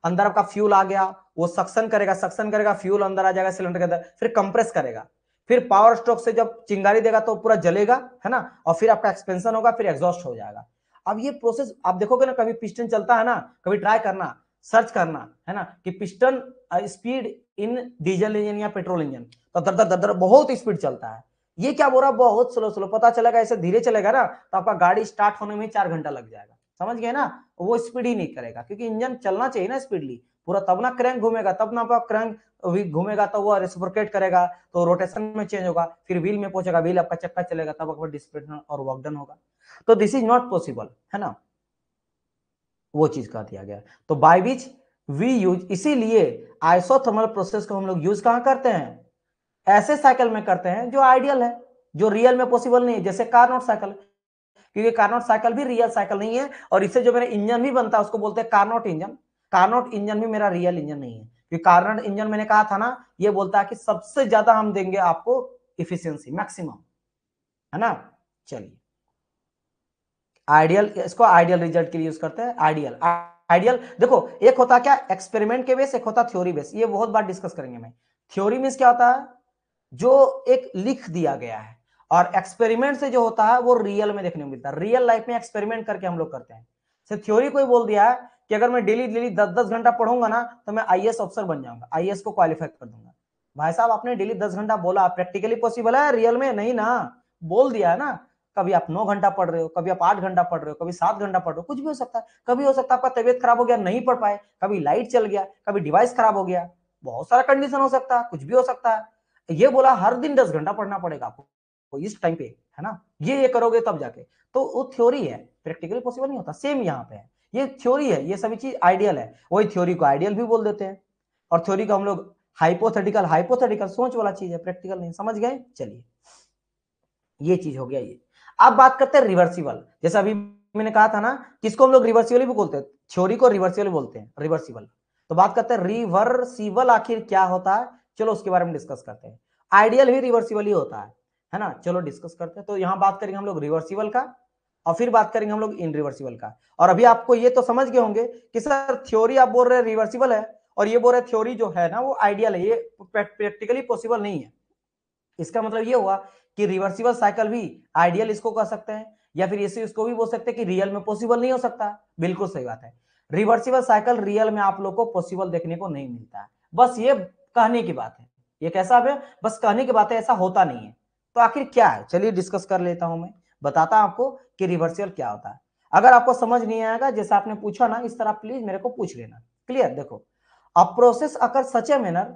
S1: अंदर आपका फ्यूल आ गया वो सक्सन करेगा सक्सन करेगा फ्यूल अंदर आ जाएगा सिलेंडर के अंदर फिर कंप्रेस करेगा फिर पावर स्ट्रोक से जब चिंगारी देगा तो पूरा जलेगा है ना और फिर आपका एक्सपेंशन होगा फिर एग्जॉस्ट हो जाएगा अब ये प्रोसेस आप देखोगे ना कभी पिस्टन चलता है ना कभी ट्राई करना सर्च करना है ना कि piston speed in diesel engine या पेट्रोल इंजन तो दर दर दर दर बहुत स्पीड चलता है ये क्या बोल रहा बहुत स्लो स्लो पता चलेगा ऐसे धीरे चलेगा ना तो आपका गाड़ी स्टार्ट होने में चार घंटा लग जाएगा समझ गए ना वो स्पीड ही नहीं करेगा क्योंकि इंजन चलना चाहिए ना स्पीडली पूरा तब ना क्रैंक घूमेगा तब ना क्रैंक घूमेगा तो वो रेसिप्रोकेट करेगा तो रोटेशन में चेंज होगा फिर व्हील में पहुंचेगा व्हील आपका चक्का चलेगा तब आपका डिस्प्लेसमेंट और वर्कडन होगा तो दिस इज नॉट पॉसिबल है ना वो चीज कह दिया गया तो बाय विच वी यूज इसीलिए आइसोथर्मल प्रोसेस को हम लोग यूज कहां करते हैं ऐसे साइकिल में करते हैं जो आइडियल है जो रियल में पॉसिबल नहीं है जैसे कार्नोट साइकिल क्योंकि कार्नोट साइकिल भी रियल साइकिल नहीं है और इससे जो मेरा इंजन भी बनता है उसको बोलते हैं कार्नोट इंजन कार्नोट इंजन भी मेरा रियल इंजन नहीं है क्योंकि कार्नोट इंजन मैंने कहा था ना ये बोलता है कि सबसे ज्यादा हम देंगे आपको इफिशियंसी मैक्सिमम है ना चलिए आइडियल इसको आइडियल रिजल्ट के लिए यूज करते हैं आइडियल आइडियल देखो एक होता क्या एक्सपेरिमेंट के बेस एक होता थ्योरी बेस ये बहुत बार डिस्कस करेंगे मैं थ्योरी मीन्स क्या होता है जो एक लिख दिया गया है और एक्सपेरिमेंट से जो होता है वो रियल में देखने को मिलता है रियल लाइफ में एक्सपेरिमेंट करके हम लोग करते हैं से थ्योरी कोई बोल दिया है कि अगर मैं डेली डेली दस दस घंटा पढ़ूंगा ना तो मैं आई ऑफिसर बन जाऊंगा आई को क्वालिफाई कर दूंगा भाई साहब आपने डेली दस घंटा बोला प्रैक्टिकली पॉसिबल है रियल में नहीं ना बोल दिया है ना कभी आप नौ घंटा पढ़ रहे हो कभी आप आठ घंटा पढ़ रहे हो कभी सात घंटा पढ़ रहे हो कुछ भी हो सकता है कभी हो सकता है आपका तबियत खराब हो गया नहीं पढ़ पाए कभी लाइट चल गया कभी डिवाइस खराब हो गया बहुत सारा कंडीशन हो सकता है कुछ भी हो सकता है ये बोला हर दिन दस घंटा पढ़ना पड़ेगा आपको इस टाइम पे है ना ये ये करोगे तब जाके तो वो थ्योरी है प्रैक्टिकली पॉसिबल नहीं होता सेम यहाँ पे है ये थ्योरी है ये सभी चीज आइडियल है वही थ्योरी को आइडियल भी बोल देते हैं और थ्योरी को हम लोग हाइपोथेटिकल हाइपोथेटिकल सोच वाला चीज है प्रैक्टिकल नहीं समझ गए चलिए ये चीज हो गया ये अब बात करते हैं रिवर्सिबल जैसे अभी मैंने कहा था ना किसको हम लोग रिवर्सिबल भी बोलते हैं थ्योरी को रिवर्सिबल बोलते हैं रिवर्सिबल तो बात करते हैं रिवर्सिबल आखिर क्या होता है चलो उसके बारे में डिस्कस करते हैं आइडियल ही रिवर्सिबल ही होता है है ना चलो डिस्कस करते हैं तो यहाँ बात करेंगे हम लोग रिवर्सिबल का और फिर बात करेंगे हम लोग इन रिवर्सिबल का और अभी आपको ये तो समझ गए होंगे कि सर थ्योरी आप बोल रहे हैं रिवर्सिबल है और ये बोल रहे थ्योरी जो है ना वो आइडियल है ये प्रैक्टिकली पॉसिबल नहीं है इसका मतलब ये हुआ कि रिवर्सिबल साइकिल भी आइडियल इसको कह सकते हैं या फिर इसे इसको भी बोल सकते हैं कि रियल में पॉसिबल नहीं हो सकता बिल्कुल सही बात है रिवर्सिबल साइकिल रियल में आप लोग को पॉसिबल देखने को नहीं मिलता है बस ये कहने की बात है ये कैसा है बस कहने की बात है ऐसा होता नहीं है तो आखिर क्या है चलिए डिस्कस कर लेता हूं मैं बताता आपको कि रिवर्सियल क्या होता है अगर आपको समझ नहीं आएगा जैसे आपने पूछा ना इस तरह प्लीज मेरे को पूछ लेना क्लियर देखो a process occur such a manner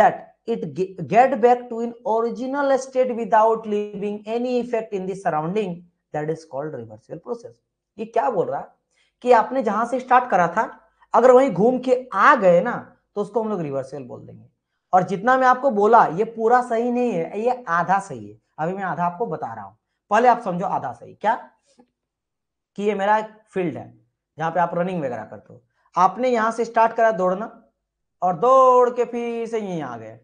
S1: that it get back to in original state without leaving any effect in the surrounding that is called reversible process ये क्या बोल रहा है कि आपने जहां से स्टार्ट करा था अगर वहीं घूम के आ गए ना तो उसको हम लोग रिवर्सिबल बोल देंगे और जितना मैं आपको बोला ये पूरा सही नहीं है ये आधा सही है अभी मैं आधा आपको बता रहा हूं पहले आप समझो आधा सही क्या कि ये मेरा एक फील्ड है जहाँ पे आप रनिंग वगैरह करते हो आपने यहाँ से स्टार्ट करा दौड़ना और दौड़ के फिर से यहीं आ गए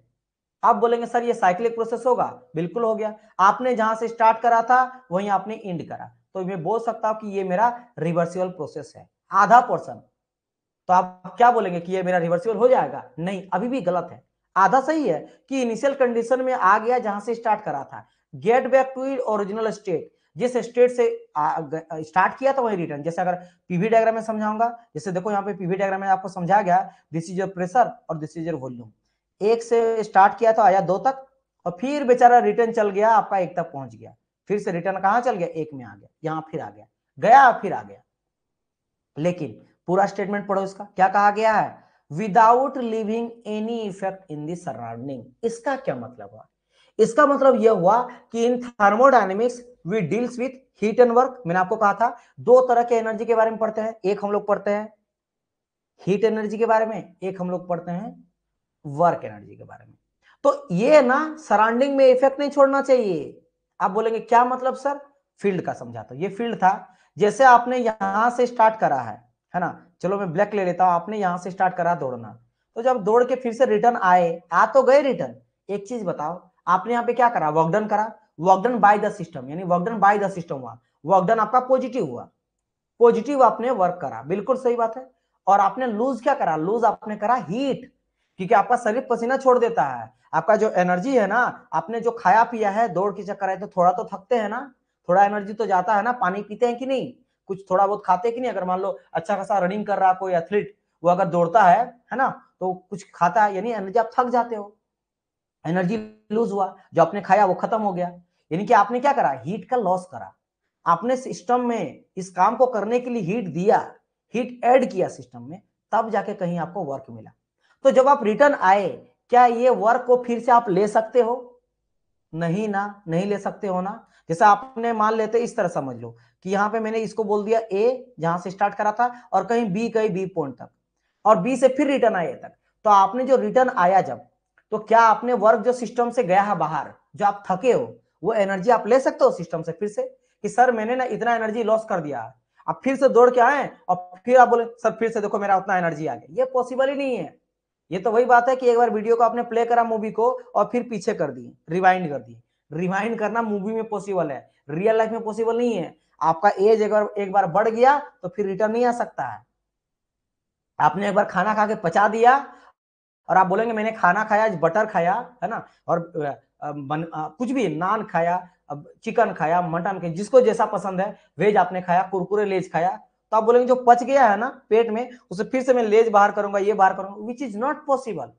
S1: आप बोलेंगे सर ये साइक्लिक प्रोसेस होगा बिल्कुल हो गया आपने जहां से स्टार्ट करा था वहीं आपने एंड करा तो मैं बोल सकता हूं कि ये मेरा रिवर्सिबल प्रोसेस है आधा पोर्सन तो आप क्या बोलेंगे कि ये मेरा रिवर्सिबल हो जाएगा नहीं अभी भी गलत है आधा सही है कि इनिशियल कंडीशन में आ गया जहां से स्टार्ट करा था get back to it original state जिस स्टेट से स्टार्ट किया था वही रिटर्न जैसे अगर पीवी डायग्राम में समझाऊंगा जैसे देखो यहाँ पे पीवी डायग्राम में आपको समझाया गया दिस इज योर प्रेशर और दिस इज योर वॉल्यूम एक से स्टार्ट किया था आया दो तक और फिर बेचारा रिटर्न चल गया आपका एक तक पहुंच गया फिर से रिटर्न कहाँ चल गया एक में आ गया यहाँ फिर आ गया गया फिर आ गया लेकिन पूरा स्टेटमेंट पढ़ो इसका क्या कहा गया है without leaving any effect in the surrounding इसका क्या मतलब हुआ इसका मतलब यह हुआ कि in thermodynamics we deals with heat and work मैंने आपको कहा था दो तरह के एनर्जी के बारे में पढ़ते हैं एक हम लोग पढ़ते हैं हीट एनर्जी के बारे में एक हम लोग पढ़ते हैं वर्क एनर्जी के बारे में तो ये ना सराउंडिंग में इफेक्ट नहीं छोड़ना चाहिए आप बोलेंगे क्या मतलब सर फील्ड का समझाता हूँ ये फील्ड था जैसे आपने यहां से स्टार्ट करा है है ना चलो मैं ब्लैक ले लेता हूं आपने यहां से स्टार्ट करा दौड़ना तो जब दौड़ के फिर से रिटर्न आए आ तो गए रिटर्न एक चीज बताओ आपने यहाँ पे क्या करा वर्कडन करा वर्कडन बाय द सिस्टम यानी वर्कडन बाय द सिस्टम हुआ वर्कडन आपका पॉजिटिव हुआ पॉजिटिव आपने वर्क करा बिल्कुल सही बात है और आपने लूज क्या करा लूज आपने करा हीट क्योंकि आपका शरीर पसीना छोड़ देता है आपका जो एनर्जी है ना आपने जो खाया पिया है दौड़ के चक्कर है तो थोड़ा तो थकते हैं ना थोड़ा एनर्जी तो जाता है ना पानी पीते हैं कि नहीं कुछ थोड़ा बहुत खाते कि नहीं अगर मान लो अच्छा खासा रनिंग कर रहा कोई एथलीट वो अगर दौड़ता है है ना तो कुछ खाता है यानी एनर्जी आप थक जाते हो एनर्जी लूज हुआ जो आपने खाया वो खत्म हो गया यानी कि आपने क्या करा हीट का लॉस करा आपने सिस्टम में इस काम को करने के लिए हीट दिया हीट ऐड किया सिस्टम में तब जाके कहीं आपको वर्क मिला तो जब आप रिटर्न आए क्या ये वर्क को फिर से आप ले सकते हो नहीं ना नहीं ले सकते हो ना जैसा आपने मान लेते इस तरह समझ लो कि यहां पे मैंने इसको बोल दिया ए जहां से स्टार्ट करा था और कहीं बी कहीं बी पॉइंट तक और बी से फिर रिटर्न आए तक तो आपने जो रिटर्न आया जब तो क्या आपने वर्क जो सिस्टम से गया है बाहर जो आप थके हो वो एनर्जी आप ले सकते हो सिस्टम से फिर से कि सर मैंने ना इतना एनर्जी लॉस कर दिया आप फिर से दौड़ के आए और फिर आप बोले सर फिर से देखो मेरा उतना एनर्जी आ गया ये पॉसिबल ही नहीं है ये तो वही बात है कि एक बार वीडियो को आपने प्ले करा मूवी को और फिर पीछे कर दिए रिवाइंड कर दिए रिवाइंड करना मूवी में पॉसिबल है रियल लाइफ में पॉसिबल नहीं है आपका एज एक बार एक बार बढ़ गया तो फिर रिटर्न नहीं आ सकता है आपने एक बार खाना खा के पचा दिया और आप बोलेंगे मैंने खाना खाया बटर खाया है ना और बन, आ, कुछ भी नान खाया चिकन खाया मटन खाया जिसको जैसा पसंद है वेज आपने खाया कुरकुरे लेज खाया तो आप बोलेंगे जो पच गया है ना पेट में उसे फिर से मैं लेज बाहर करूंगा ये बाहर करूंगा विच इज नॉट पॉसिबल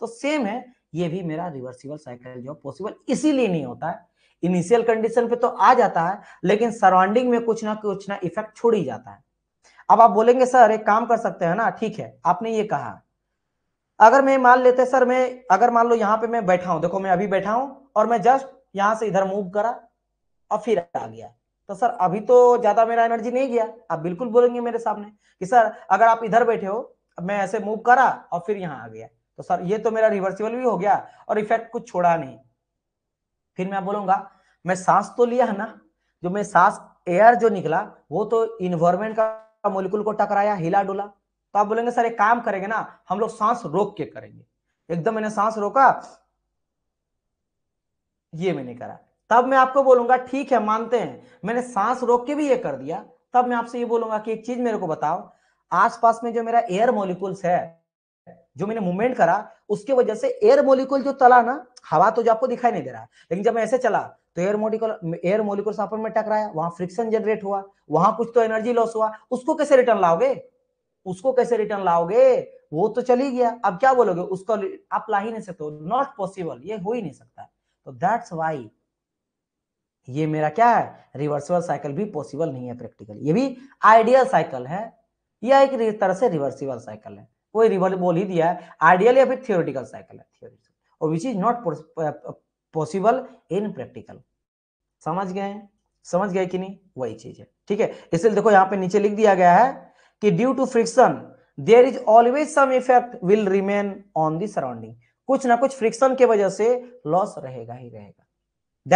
S1: तो सेम है ये भी मेरा रिवर्सिबल साइकिल जो पॉसिबल इसीलिए नहीं होता है इनिशियल कंडीशन पे तो आ जाता है लेकिन सराउंडिंग में कुछ ना कुछ ना इफेक्ट छोड़ ही जाता है अब आप बोलेंगे सर एक काम कर सकते हैं ना ठीक है आपने ये कहा अगर मैं मान लेते सर मैं अगर मान लो यहाँ पे मैं बैठा हूं देखो मैं अभी बैठा हूं और मैं जस्ट यहां से इधर मूव करा और फिर आ गया तो सर अभी तो ज्यादा मेरा एनर्जी नहीं गया आप बिल्कुल बोलेंगे मेरे सामने कि सर अगर आप इधर बैठे हो मैं ऐसे मूव करा और फिर यहाँ आ गया तो सर ये तो मेरा रिवर्सिबल भी हो गया और इफेक्ट कुछ छोड़ा नहीं फिर मैं बोलूंगा मैं सांस तो लिया है ना जो मैं सांस एयर जो निकला वो तो इन्वायरमेंट का मोलिकुल को टकराया हिला डुला तो आप बोलेंगे सर एक काम करेंगे ना हम लोग सांस रोक के करेंगे एकदम मैंने सांस रोका ये मैंने करा तब मैं आपको बोलूंगा ठीक है मानते हैं मैंने सांस रोक के भी ये कर दिया तब मैं आपसे ये बोलूंगा कि एक चीज मेरे को बताओ आसपास में जो मेरा एयर मोलिकुल्स है जो मैंने मूवमेंट करा उसके वजह से एयर मोलिकुल जो चला ना हवा तो जो आपको दिखाई नहीं दे रहा लेकिन जब मैं ऐसे चला तो एयर मोलिकुल एयर मोलिकुल्स आपस में टकराया वहां फ्रिक्शन जनरेट हुआ वहां कुछ तो एनर्जी लॉस हुआ उसको कैसे रिटर्न लाओगे उसको कैसे रिटर्न लाओगे वो तो चली गया अब क्या बोलोगे उसको आप ला ही नहीं सकते नॉट पॉसिबल ये हो ही नहीं सकता तो दैट्स वाई ये मेरा क्या है रिवर्सिबल साइकिल भी पॉसिबल नहीं है प्रैक्टिकल ये भी आइडियल साइकिल है या एक तरह से रिवर्सिबल साइकिल है कोई रिवर्स बोल ही दिया है आइडियल या फिर थियोरिटिकल साइकिल है थियोरी और which is not possible in practical समझ गए समझ गए कि नहीं वही चीज है ठीक है इसलिए देखो यहाँ पे नीचे लिख दिया गया है कि due to friction there is always some effect will remain on the surrounding कुछ ना कुछ फ्रिक्शन के वजह से लॉस रहेगा ही रहेगा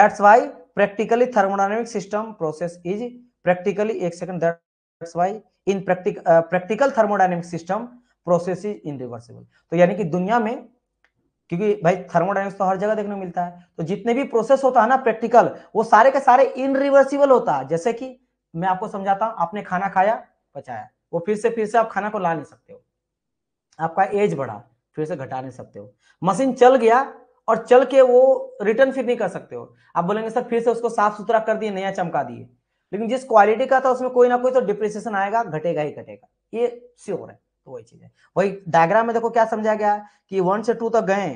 S1: that's why practically thermodynamic system process is practically एक सेकंड दैट्स वाई इन प्रैक्टिक practical thermodynamic system process is reversible तो यानी कि दुनिया में क्योंकि भाई थर्मोडाइनमिक्स तो हर जगह देखने को मिलता है तो जितने भी प्रोसेस होता है ना प्रैक्टिकल वो सारे के सारे इनरिवर्सिबल होता है जैसे कि मैं आपको समझाता हूं आपने खाना खाया पचाया वो फिर से फिर से आप खाना को ला नहीं सकते हो आपका एज बढ़ा फिर से घटा नहीं सकते हो मशीन चल गया और चल के वो रिटर्न फिर नहीं कर सकते हो आप बोलेंगे सर फिर से उसको साफ सुथरा कर दिए नया चमका दिए लेकिन जिस क्वालिटी का था उसमें कोई ना कोई तो डिप्रिसिएशन आएगा घटेगा ही घटेगा ये श्योर है तो वही चीज है वही डायग्राम में देखो क्या समझा गया कि वन से टू तक गए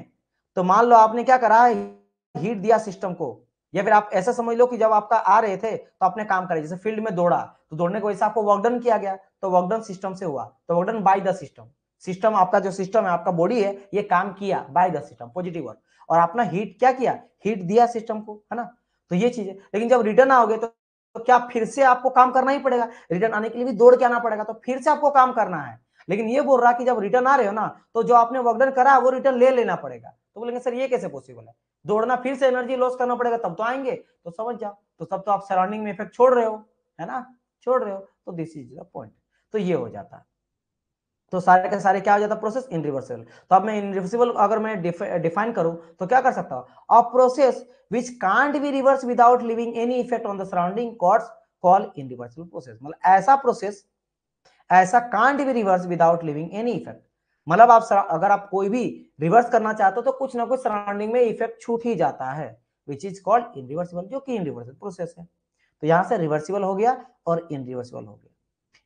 S1: तो मान लो आपने क्या करा हीट दिया सिस्टम को या फिर आप ऐसा समझ लो कि जब आपका आ रहे थे तो आपने काम करा जैसे फील्ड में दौड़ा तो दौड़ने की वजह से आपको वर्कडन किया गया तो वर्कडन सिस्टम से हुआ तो work done by the system system आपका जो सिस्टम है आपका बॉडी है ये काम किया by the system positive work और आपने हीट क्या किया हीट दिया सिस्टम को है ना तो ये चीज है लेकिन जब रिटर्न आओगे तो, तो क्या फिर से आपको काम करना ही पड़ेगा रिटर्न आने के लिए भी दौड़ के आना पड़ेगा तो फिर से आपको काम करना है लेकिन ये बोल रहा कि जब रिटर्न आ रहे हो ना तो जो आपने वर्कडन करा वो रिटर्न ले लेना पड़ेगा तो बोलेंगे सर ये कैसे पॉसिबल है दौड़ना फिर से एनर्जी लॉस करना पड़ेगा तब तो आएंगे तो समझ जाओ तो तब तो आप सराउंडिंग में इफेक्ट छोड़ रहे हो है ना छोड़ रहे हो तो दिस इज द पॉइंट तो ये हो जाता है तो सारे के सारे क्या हो जाता है प्रोसेस इनरिवर्सिबल तो अब मैं इनरिवर्सिबल अगर मैं डिफाइन करूं तो क्या कर सकता हूं a process which can't be reverse without leaving any effect on the surrounding cords call irreversible process मतलब ऐसा प्रोसेस ऐसा can't be reverse without leaving any effect मतलब आप अगर आप कोई भी रिवर्स करना चाहते हो तो कुछ ना कुछ सराउंडिंग में इफेक्ट छूट ही जाता है which is called in reversible जो कि इन रिवर्सिबल प्रोसेस है तो यहां से रिवर्सिबल हो गया और इन रिवर्सिबल हो गया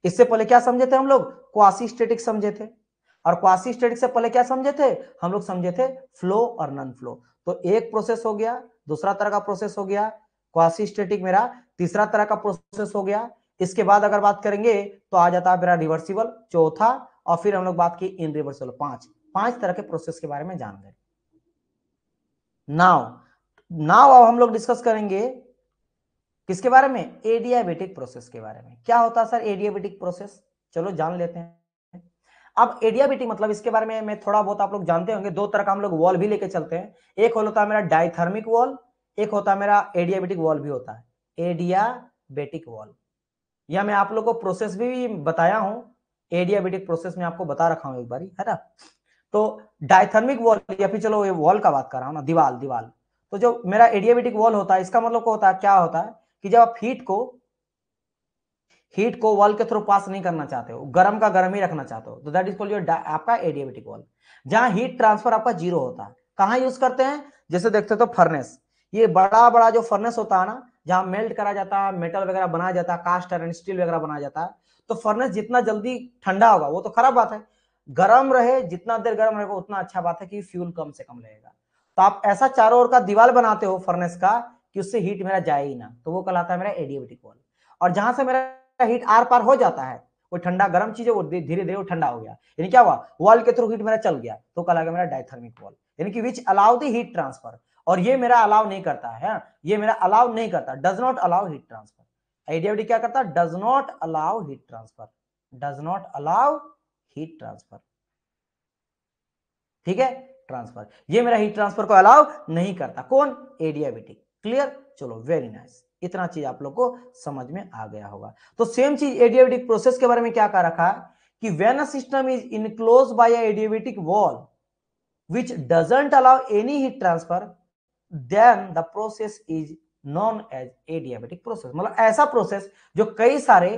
S1: इससे पहले क्या समझे थे हम लोग क्वासी स्टेटिक समझे थे और क्वासी स्टेटिक से पहले क्या समझे थे हम लोग समझे थे फ्लो और नॉन फ्लो तो एक प्रोसेस हो गया दूसरा तरह का प्रोसेस हो गया क्वासी स्टेटिक मेरा तीसरा तरह का प्रोसेस हो गया इसके बाद अगर बात करेंगे तो आ जाता है मेरा रिवर्सिबल चौथा और फिर हम लोग बात की इन रिवर्सल पांच पांच तरह के प्रोसेस के बारे में जान गए नाव नाव अब हम लोग डिस्कस करेंगे किसके बारे में एडियाबेटिक प्रोसेस के बारे में क्या होता है सर एडियाबेटिक प्रोसेस चलो जान लेते हैं अब एडियाबेटिक मतलब इसके बारे में मैं थोड़ा बहुत आप लोग जानते होंगे दो तरह का हम लोग वॉल भी लेके चलते हैं एक होता है मेरा डायथर्मिक वॉल एक होता है मेरा एडियाबेटिक वॉल भी होता है एडियाबेटिक वॉल या मैं आप लोग को प्रोसेस भी बताया हूं एडियाबेटिक प्रोसेस में आपको बता रखा हूं एक बार है ना तो डायथर्मिक वॉल या फिर चलो ये वॉल का बात कर रहा हूँ ना दीवाल दीवाल तो जो मेरा एडियाबेटिक वॉल होता है इसका मतलब होता है क्या होता है कि जब आप हीट को हीट को वॉल के थ्रू पास नहीं करना चाहते हो गर्म का गर्म ही रखना चाहते हो तो दैट इज कॉल्ड योर आपका एडियाबेटिक वॉल जहां हीट ट्रांसफर आपका जीरो होता है कहां यूज करते हैं जैसे देखते हो तो फर्नेस ये बड़ा बड़ा जो फर्नेस होता है ना जहां मेल्ट करा जाता है मेटल वगैरह बनाया जाता है कास्ट आयरन स्टील वगैरह बनाया जाता है तो फर्नेस जितना जल्दी ठंडा होगा वो तो खराब बात है गर्म रहे जितना देर गर्म रहेगा उतना अच्छा बात है कि फ्यूल कम से कम रहेगा तो आप ऐसा चारों ओर का दीवार बनाते हो फर्नेस का कि उससे हीट मेरा जाए ही ना तो वो कहलाता है मेरा एडियाबेटिक वॉल और जहां से मेरा हीट आर पार हो जाता है वो ठंडा गर्म चीज है वो धीरे धीरे वो ठंडा हो गया यानी क्या हुआ वॉल के थ्रू हीट मेरा चल गया तो कल गया मेरा डायथर्मिक वॉल यानी कि which allow the heat transfer और ये मेरा अलाउ नहीं करता है ये मेरा अलाउ नहीं करता does not allow heat transfer आईडीएफडी क्या करता है does not allow heat transfer does not allow heat transfer ठीक है ट्रांसफर ये मेरा हीट ट्रांसफर को अलाउ नहीं करता कौन एडीआईबीटी क्लियर चलो वेरी नाइस इतना चीज आप लोग को समझ में आ गया होगा तो सेम चीज एडियाबेटिक प्रोसेस के बारे में क्या कह रखा है कि when system is enclose by adiabatic wall which doesn't allow any heat transfer then the process is known as adiabatic process मतलब ऐसा प्रोसेस जो कई सारे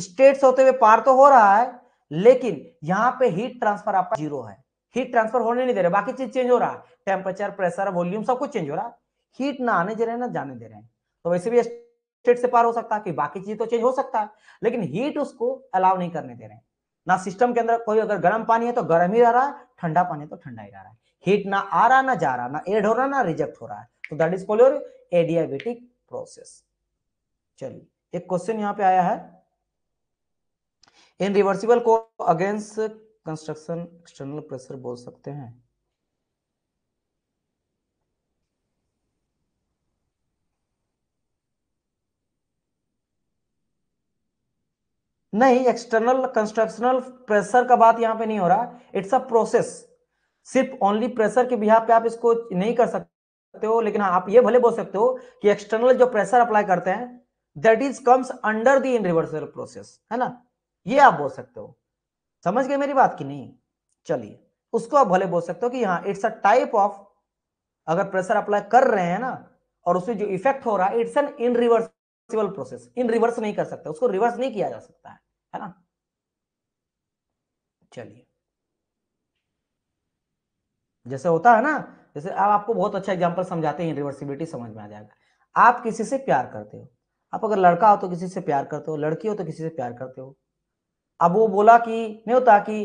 S1: स्टेट्स होते हुए पार तो हो रहा है लेकिन यहां पे हीट ट्रांसफर आपका जीरो है हीट ट्रांसफर होने नहीं दे रहे बाकी चीज चेंज हो रहा है टेम्परेचर प्रेशर वॉल्यूम सब कुछ चेंज हो रहा है हीट ना आने दे रहे ना जाने दे रहे हैं तो वैसे भी स्टेट से पार हो सकता है कि बाकी चीज तो चेंज हो सकता है लेकिन हीट उसको अलाउ नहीं करने दे रहे ना सिस्टम के अंदर कोई अगर गर्म पानी है तो गर्म ही रह रहा है ठंडा पानी तो ठंडा ही रह रहा है हीट ना आ रहा ना जा रहा ना एड हो रहा ना रिजेक्ट हो रहा है तो that is your adiabatic process चलिए एक क्वेश्चन यहां पे आया है इन रिवर्सिबल को अगेंस्ट कंस्ट्रक्शन एक्सटर्नल प्रेशर बोल सकते हैं नहीं एक्सटर्नल कंस्ट्रक्शनल प्रेशर का बात यहां पे नहीं हो रहा इट्स अ प्रोसेस सिर्फ ओनली प्रेशर के बिहार पे आप इसको नहीं कर सकते सकते हो लेकिन हाँ, आप ये भले बोल सकते हो कि एक्सटर्नल जो प्रेशर अप्लाई करते हैं that is comes under the in reversal process है ना ये आप बोल सकते हो समझ गए मेरी बात की नहीं चलिए उसको आप भले बोल सकते हो कि हाँ इट्स अ टाइप ऑफ अगर प्रेशर अप्लाई कर रहे हैं ना और उसमें जो इफेक्ट हो रहा है it's an in reversible process इन रिवर्स नहीं कर सकते उसको रिवर्स नहीं किया जा सकता है है ना चलिए जैसे होता है ना जैसे अब आपको बहुत अच्छा एग्जाम्पल समझाते हैं रिवर्सिबिलिटी समझ में आ जाएगा आप किसी से प्यार करते हो आप अगर लड़का हो तो किसी से प्यार करते हो लड़की हो तो किसी से प्यार करते हो अब वो बोला कि नहीं होता कि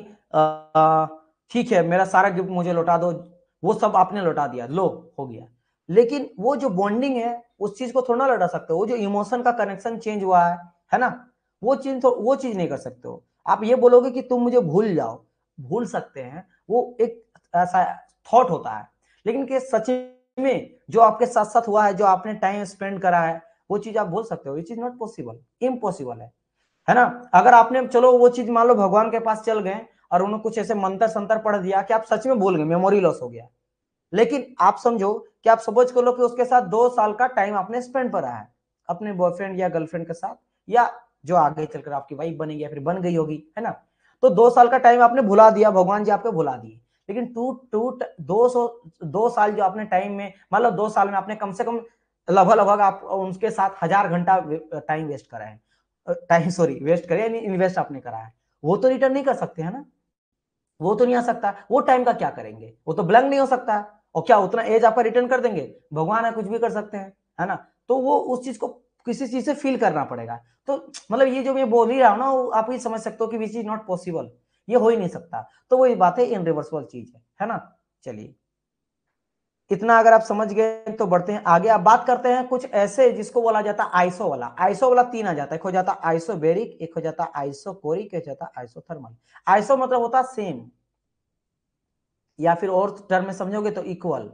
S1: ठीक है मेरा सारा गिफ्ट मुझे लौटा दो वो सब आपने लौटा दिया लो हो गया लेकिन वो जो बॉन्डिंग है उस चीज को थोड़ा ना लौटा सकते हो वो जो इमोशन का कनेक्शन चेंज हुआ है है ना वो चीज तो, वो चीज नहीं कर सकते हो आप ये बोलोगे कि तुम मुझे भूल जाओ भूल सकते हैं वो एक ऐसा थॉट होता है लेकिन के सच में जो आपके साथ साथ हुआ है जो आपने टाइम स्पेंड करा है वो चीज आप बोल सकते हो it is not possible impossible है है ना अगर आपने चलो वो चीज मान लो भगवान के पास चल गए और उन्होंने कुछ ऐसे मंत्र संतर पढ़ दिया कि आप सच में बोल गए मेमोरी लॉस हो गया लेकिन आप समझो कि आप सपोज कर लो कि उसके साथ दो साल का टाइम आपने स्पेंड करा है अपने बॉयफ्रेंड या गर्लफ्रेंड के साथ या जो आगे चलकर आपकी वाइफ बनेगी या फिर बन गई होगी है ना तो दो साल का टाइम आपने भुला दिया भगवान जी आपको भुला दिए लेकिन टू टू दो सौ दो साल जो आपने टाइम में मतलब दो साल में आपने कम से कम लगभग लगभग आप उनके साथ हजार घंटा टाइम वेस्ट करा है टाइम सॉरी वेस्ट करे यानी इन्वेस्ट आपने करा है वो तो रिटर्न नहीं कर सकते है ना वो तो नहीं आ सकता वो टाइम का क्या करेंगे वो तो ब्लंक नहीं हो सकता और क्या उतना एज आपका रिटर्न कर देंगे भगवान है कुछ भी कर सकते हैं है ना तो वो उस चीज को किसी चीज से फील करना पड़ेगा तो मतलब ये जो मैं बोल ही रहा हूँ ना आप ये समझ सकते हो कि विच इज नॉट पॉसिबल ये हो ही नहीं सकता तो वही बात है इन रिवर्सिबल चीज है है ना चलिए इतना अगर आप समझ गए तो बढ़ते हैं आगे आप बात करते हैं कुछ ऐसे जिसको बोला जाता है आइसो वाला आइसो वाला तीन आ जाता है एक हो जाता बेरिक एक हो जाता आइसोकोरिक एक हो जाता आइसोथर्मल आइसो मतलब होता सेम या फिर और टर्म में समझोगे तो इक्वल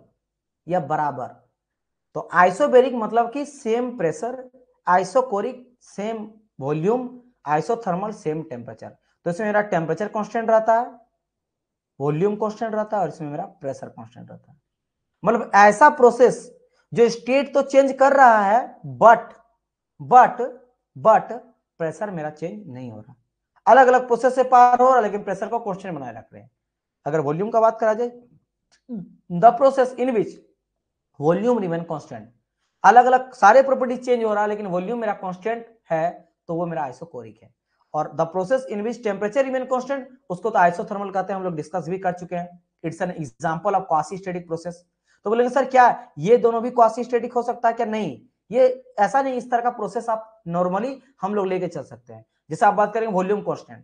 S1: या बराबर तो आइसोबेरिक मतलब कि same pressure isochoric same volume isothermal same temperature तो इसमें मेरा टेम्परेचर कॉन्स्टेंट रहता है वॉल्यूम कॉन्स्टेंट रहता है और इसमें मेरा प्रेशर कॉन्स्टेंट रहता है मतलब ऐसा प्रोसेस जो स्टेट तो चेंज कर रहा है बट बट बट प्रेशर मेरा चेंज नहीं हो रहा अलग अलग प्रोसेस से पार हो रहा लेकिन प्रेशर को क्वेश्चन बनाए रख रहे हैं अगर वॉल्यूम का बात करा जाए the process in which volume remain constant अलग अलग सारे प्रॉपर्टी चेंज हो रहा है लेकिन वॉल्यूम मेरा कॉन्स्टेंट है तो वो मेरा आइसोकोरिक है और the process in which temperature remain constant उसको तो आइसोथर्मल कहते हैं हम लोग डिस्कस भी कर चुके हैं it's an example of quasi static process तो बोलेंगे सर क्या ये दोनों भी क्वासी स्टेटिक हो सकता है क्या नहीं ये ऐसा नहीं इस तरह का प्रोसेस आप नॉर्मली हम लोग लेके चल सकते हैं जैसे आप बात करेंगे वॉल्यूम कॉन्स्टेंट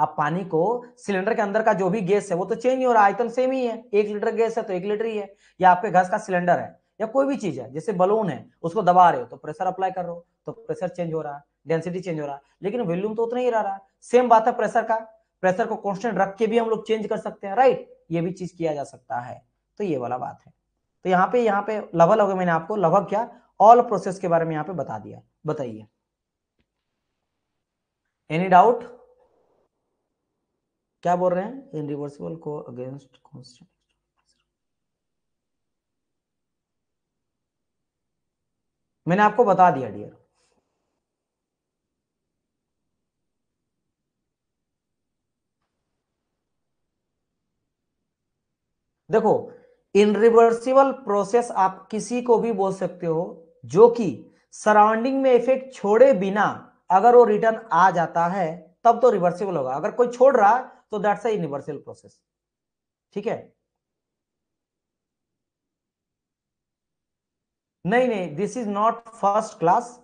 S1: आप पानी को सिलेंडर के अंदर का जो भी गैस है वो तो चेंज नहीं हो रहा आयतन सेम ही है एक लीटर गैस है तो एक लीटर ही है या आपके घर का सिलेंडर है या कोई भी चीज है जैसे बलून है उसको दबा रहे हो तो प्रेशर अप्लाई कर रहे हो तो प्रेशर चेंज हो रहा है डेंसिटी चेंज हो रहा है लेकिन वॉल्यूम तो उतना ही रह रहा है सेम बात है प्रेशर का प्रेशर को कॉन्स्टेंट रख के भी हम लोग चेंज कर सकते हैं राइट ये भी चीज किया जा सकता है तो ये वाला बात है तो यहाँ पे यहाँ पे लगभग लगभग मैंने आपको लगभग क्या ऑल प्रोसेस के बारे में यहाँ पे बता दिया बताइए एनी डाउट क्या बोल रहे हैं इन रिवर्सिबल को अगेंस्ट कॉन्स्टेंट मैंने आपको बता दिया डियर देखो इन रिवर्सिबल प्रोसेस आप किसी को भी बोल सकते हो जो कि सराउंडिंग में इफेक्ट छोड़े बिना अगर वो रिटर्न आ जाता है तब तो रिवर्सिबल होगा अगर कोई छोड़ रहा तो दैट्स अ यूनिवर्सल प्रोसेस ठीक है नहीं नहीं this is not first class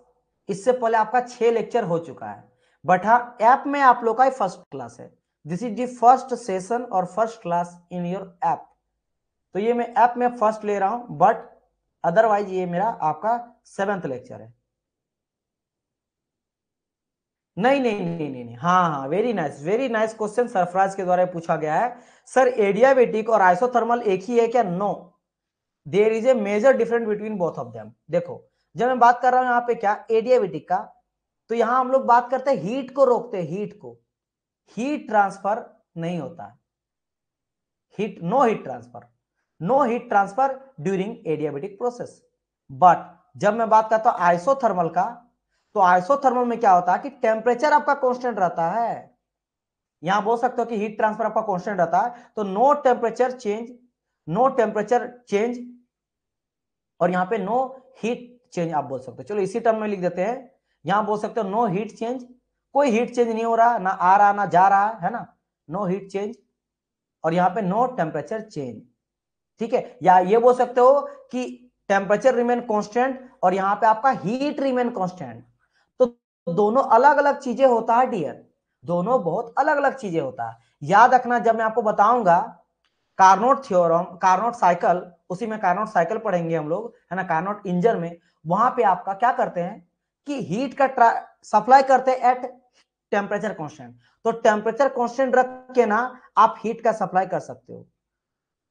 S1: इससे पहले आपका छह लेक्चर हो चुका है बट हा ऐप में आप लोग का फर्स्ट क्लास है this is the first session और first class in your app तो ये मैं ऐप में फर्स्ट ले रहा हूं बट अदरवाइज ये मेरा आपका सेवेंथ लेक्चर है नहीं नहीं नहीं नहीं नहीं हाँ हाँ very nice very nice question Sarfaraz के द्वारा पूछा गया है सर एडियाबेटिक और आइसोथर्मल एक ही है क्या no there is a major different between both of them देखो जब मैं बात कर रहा हूं यहां पे क्या एडियाबेटिक का तो यहां हम लोग बात करते हैं हीट को रोकते हैं हीट को हीट ट्रांसफर नहीं होता heat no heat transfer no heat transfer during adiabatic process but जब मैं बात करता हूं आइसोथर्मल का तो आइसोथर्मल में क्या होता है कि टेम्परेचर आपका कॉन्स्टेंट रहता है यहां बोल सकते हो कि हीट ट्रांसफर आपका कॉन्स्टेंट रहता है तो no temperature change no temperature change और यहां पे नो हीट चेंज आप बोल सकते हो चलो इसी टर्म में लिख देते हैं यहां बोल सकते हो नो हीट चेंज कोई हीट चेंज नहीं हो रहा ना आ रहा ना जा रहा है ना नो हीट चेंज और यहां पे नो टेम्परेचर चेंज ठीक है या ये बोल सकते हो कि टेम्परेचर रिमेन कॉन्स्टेंट और यहाँ पे आपका हीट रिमेन कॉन्स्टेंट तो दोनों अलग अलग चीजें होता है डियर दोनों बहुत अलग अलग चीजें होता है याद रखना जब मैं आपको बताऊंगा कार्नोट थियोरम कार्नोट साइकिल उसी में कार्नोट साइकिल पढ़ेंगे हम लोग है ना कार्नोट इंजन में वहां पे आपका क्या करते हैं कि हीट का सप्लाई करते हैं एट टेम्परेचर कॉन्स्टेंट तो टेम्परेचर कॉन्स्टेंट रख के ना आप हीट का सप्लाई कर सकते हो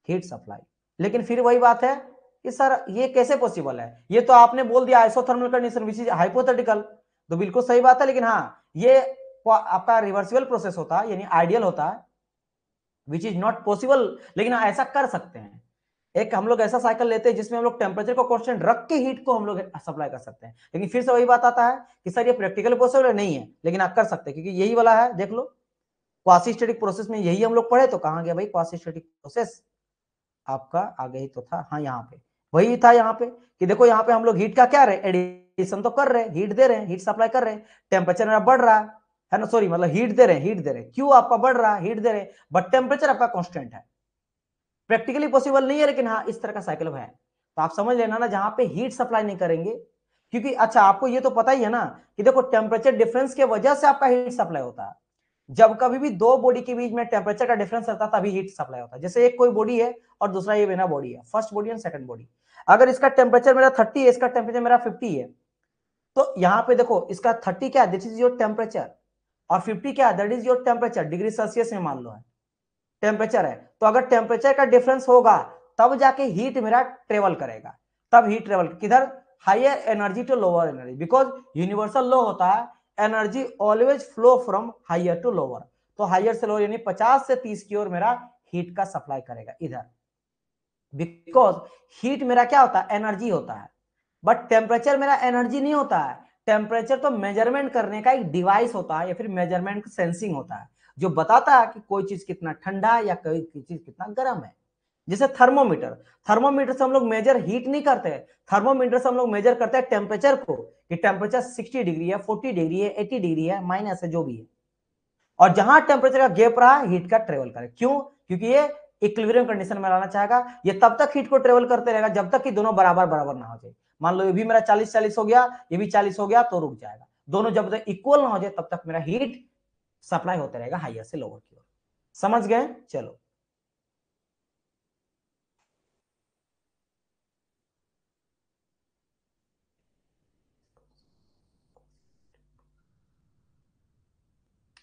S1: हीट सप्लाई लेकिन फिर वही बात है कि सर ये कैसे पॉसिबल है ये तो आपने बोल दिया isothermal condition which is hypothetical तो बिल्कुल सही बात है लेकिन हाँ ये आपका रिवर्सिबल प्रोसेस होता है यानी आइडियल होता है विच इज नॉट पॉसिबल लेकिन हाँ ऐसा कर सकते हैं एक हम लोग ऐसा साइकिल लेते हैं जिसमें हम लोग टेम्परेचर को कॉन्स्टेंट रख के हीट को हम लोग सप्लाई कर सकते हैं लेकिन फिर से वही बात आता है कि सर ये प्रैक्टिकल पॉसिबल नहीं है लेकिन आप कर सकते हैं क्योंकि यही वाला है देख लो क्वासी प्रोसेस में यही हम लोग पढ़े तो कहा गया भाई क्वासी प्रोसेस आपका आ गई तो था हाँ यहाँ पे वही था यहाँ पे कि देखो यहाँ पे हम लोग हीट का क्या रहे एडिशन तो कर रहे हैं हीट दे रहे हैं हीट सप्लाई कर रहे हैं टेम्परेचर मेरा बढ़ रहा है ना सॉरी मतलब हीट दे रहे हैं हीट दे रहे हैं क्यों आपका बढ़ रहा है हीट दे रहे हैं बट टेम्परेचर आपका कॉन्स्टेंट है प्रैक्टिकली पॉसिबल नहीं है लेकिन हाँ इस तरह का साइकिल है तो आप समझ लेना ना जहां पे हीट सप्लाई नहीं करेंगे क्योंकि अच्छा आपको ये तो पता ही है ना कि देखो टेम्परेचर डिफरेंस के वजह से आपका हीट सप्लाई होता है जब कभी भी दो बॉडी के बीच में टेम्परेचर का डिफरेंस रहता तभी हीट सप्लाई होता है जैसे एक कोई बॉडी है और दूसरा ये बिना बॉडी है first body and second body अगर इसका टेम्परेचर मेरा थर्टी है इसका टेम्परेचर मेरा फिफ्टी है तो यहाँ पे देखो इसका थर्टी क्या दिस इज योर टेम्परेचर और फिफ्टी क्या है that is your temperature degree Celsius में मान लो है टेम्परेचर है तो अगर टेम्परेचर का डिफरेंस होगा तब जाके हीट मेरा ट्रेवल करेगा तब हीट ट्रेवल किधर higher energy to lower energy because universal law होता है energy always flow from higher to lower तो हाइयर से लोअर यानी 50 से 30 की ओर मेरा हीट का सप्लाई करेगा इधर बिकॉज हीट मेरा क्या होता है एनर्जी होता है बट टेम्परेचर मेरा एनर्जी नहीं होता है टेम्परेचर तो मेजरमेंट करने का एक डिवाइस होता है या फिर मेजरमेंट सेंसिंग होता है जो बताता है कि कोई चीज कितना ठंडा या कोई चीज कितना गर्म है जैसे थर्मोमीटर थर्मोमीटर से हम लोग मेजर हीट नहीं करते थर्मोमीटर से हम लोग मेजर करते हैं टेम्परेचर को कि टेम्परेचर 60 डिग्री है 40 डिग्री है 80 डिग्री है माइनस है जो भी है और जहां टेम्परेचर का गैप रहा हीट का ट्रेवल करे क्यों क्योंकि ये इक्विलिब्रियम कंडीशन में लाना चाहेगा ये तब तक हीट को ट्रेवल करते रहेगा जब तक कि दोनों बराबर बराबर ना हो जाए मान लो ये भी मेरा चालीस चालीस हो गया ये भी चालीस हो गया तो रुक जाएगा दोनों जब तक इक्वल ना हो जाए तब तक मेरा हीट सप्लाई होता रहेगा हाइयर से लोअर की ओर समझ गए चलो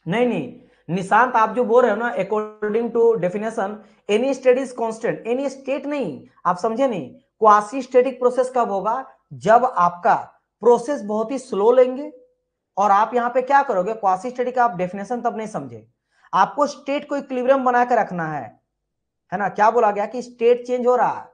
S1: नहीं नहीं निशांत आप जो बोल रहे हो ना according to definition any state is constant any state नहीं आप समझे नहीं क्वासी स्टेटिक प्रोसेस कब होगा जब आपका प्रोसेस बहुत ही स्लो लेंगे और आप यहाँ पे क्या करोगे क्वासी स्टेटिक आप डेफिनेशन तब नहीं समझे आपको स्टेट को इक्लिब्रियम बना के रखना है है ना क्या बोला गया कि स्टेट चेंज हो रहा है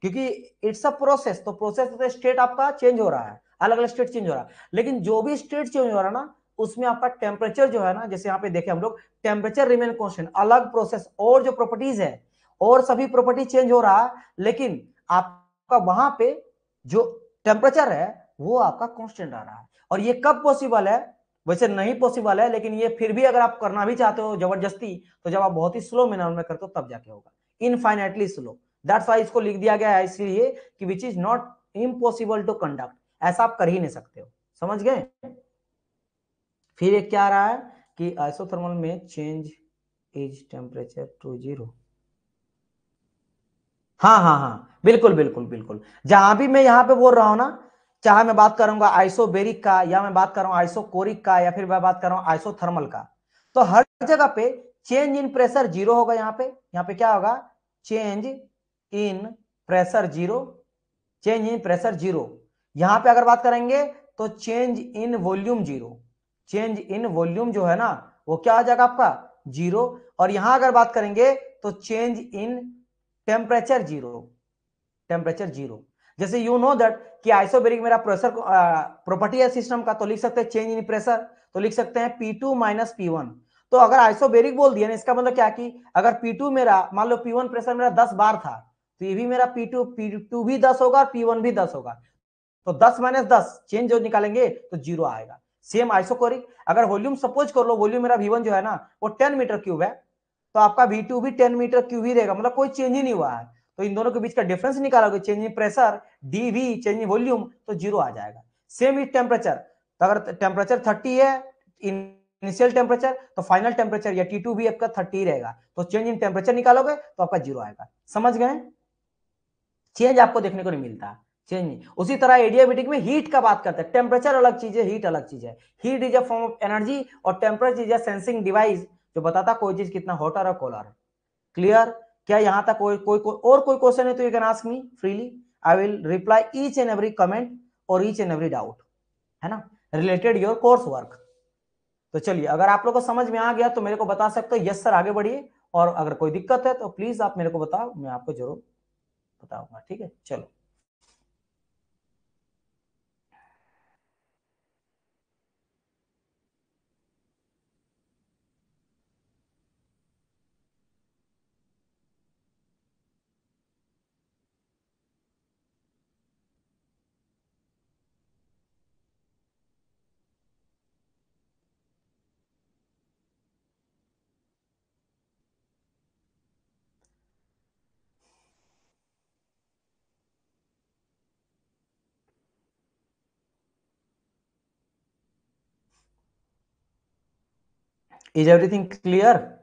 S1: क्योंकि इट्स अ प्रोसेस तो प्रोसेस स्टेट आपका चेंज हो रहा है अलग अलग स्टेट चेंज हो रहा है लेकिन जो भी स्टेट चेंज हो रहा है ना उसमें आपका टेम्परेचर जो है ना जैसे यहाँ पे देखे हम लोग टेम्परेचर रिमेन कॉन्स्टेंट अलग प्रोसेस और जो प्रॉपर्टीज है और सभी प्रॉपर्टी चेंज हो रहा है लेकिन आपका वहां पे जो टेम्परेचर है वो आपका कॉन्स्टेंट आ रहा है और ये कब पॉसिबल है वैसे नहीं पॉसिबल है लेकिन ये फिर भी अगर आप करना भी चाहते हो जबरदस्ती तो जब आप बहुत ही स्लो मैनर में करते हो तब जाके होगा इनफाइनेटली स्लो दैट्स वाई इसको लिख दिया गया है इसलिए कि which is not impossible to conduct ऐसा आप कर ही नहीं सकते हो समझ गए फिर एक क्या आ रहा है कि आइसोथर्मल में change is temperature to zero हाँ हाँ हाँ बिल्कुल बिल्कुल बिल्कुल जहां भी मैं यहां पे बोल रहा हूं ना चाहे मैं बात करूंगा आइसोबेरिक का या मैं बात कर रहा हूं आइसोकोरिक का या फिर मैं बात कर रहा हूं आइसोथर्मल का तो हर जगह पे चेंज इन प्रेशर जीरो होगा यहां पे यहां पे क्या होगा change in pressure zero change in pressure zero यहां पे अगर बात करेंगे तो change in volume zero change in volume zero है ना वो क्या आ जाएगा आपका जीरो और यहां अगर बात करेंगे तो change in temperature zero temperature zero जैसे यू नो दैट कि आइसोबेरिक मेरा प्रेशर प्रॉपर्टी है सिस्टम का तो लिख सकते हैं चेंज इन प्रेशर तो लिख सकते हैं P two minus P one तो अगर आइसोबेरिक बोल दिया ना इसका मतलब क्या कि अगर पी टू मेरा मान लो पी वन प्रेशर मेरा दस बार था तो ये भी मेरा पी टू पी टू भी दस होगा और पी वन भी दस होगा तो दस माइनस दस चेंज जो निकालेंगे तो जीरो आएगा सेम आइसोकोरिक अगर वॉल्यूम सपोज कर लो वॉल्यूम मेरा वी जो है ना वो टेन मीटर क्यूब है तो आपका वी भी टेन मीटर क्यूब ही रहेगा मतलब कोई चेंज ही नहीं हुआ है तो इन दोनों के बीच का डिफरेंस निकालोगे change in pressure D V change in volume तो जीरो आ जाएगा सेम इज टेम्परेचर तो अगर टेम्परेचर थर्टी है इनिशियल टेम्परेचर तो फाइनल टेम्परेचर या टी टू भी आपका थर्टी रहेगा तो चेंज इन टेम्परेचर निकालोगे तो आपका जीरो आएगा समझ गए चेंज आपको देखने को नहीं मिलता है चेंज उसी तरह एडियाबेटिक में हीट का बात करते हैं टेम्परेचर अलग चीज है हीट अलग चीज है heat is a form of energy और temperature is a sensing device जो बताता कोई चीज कितना हॉटर और कोलर है क्लियर क्या यहाँ तक कोई कोई को, और कोई क्वेश्चन है तो you can ask me freely I will reply each and every comment और ईच एंड एवरी डाउट है ना रिलेटेड योर कोर्स वर्क तो चलिए अगर आप लोग को समझ में आ गया तो मेरे को बता सकते हो यस सर आगे बढ़िए और अगर कोई दिक्कत है तो प्लीज आप मेरे को बताओ मैं आपको जरूर बताऊंगा ठीक है चलो Is everything clear?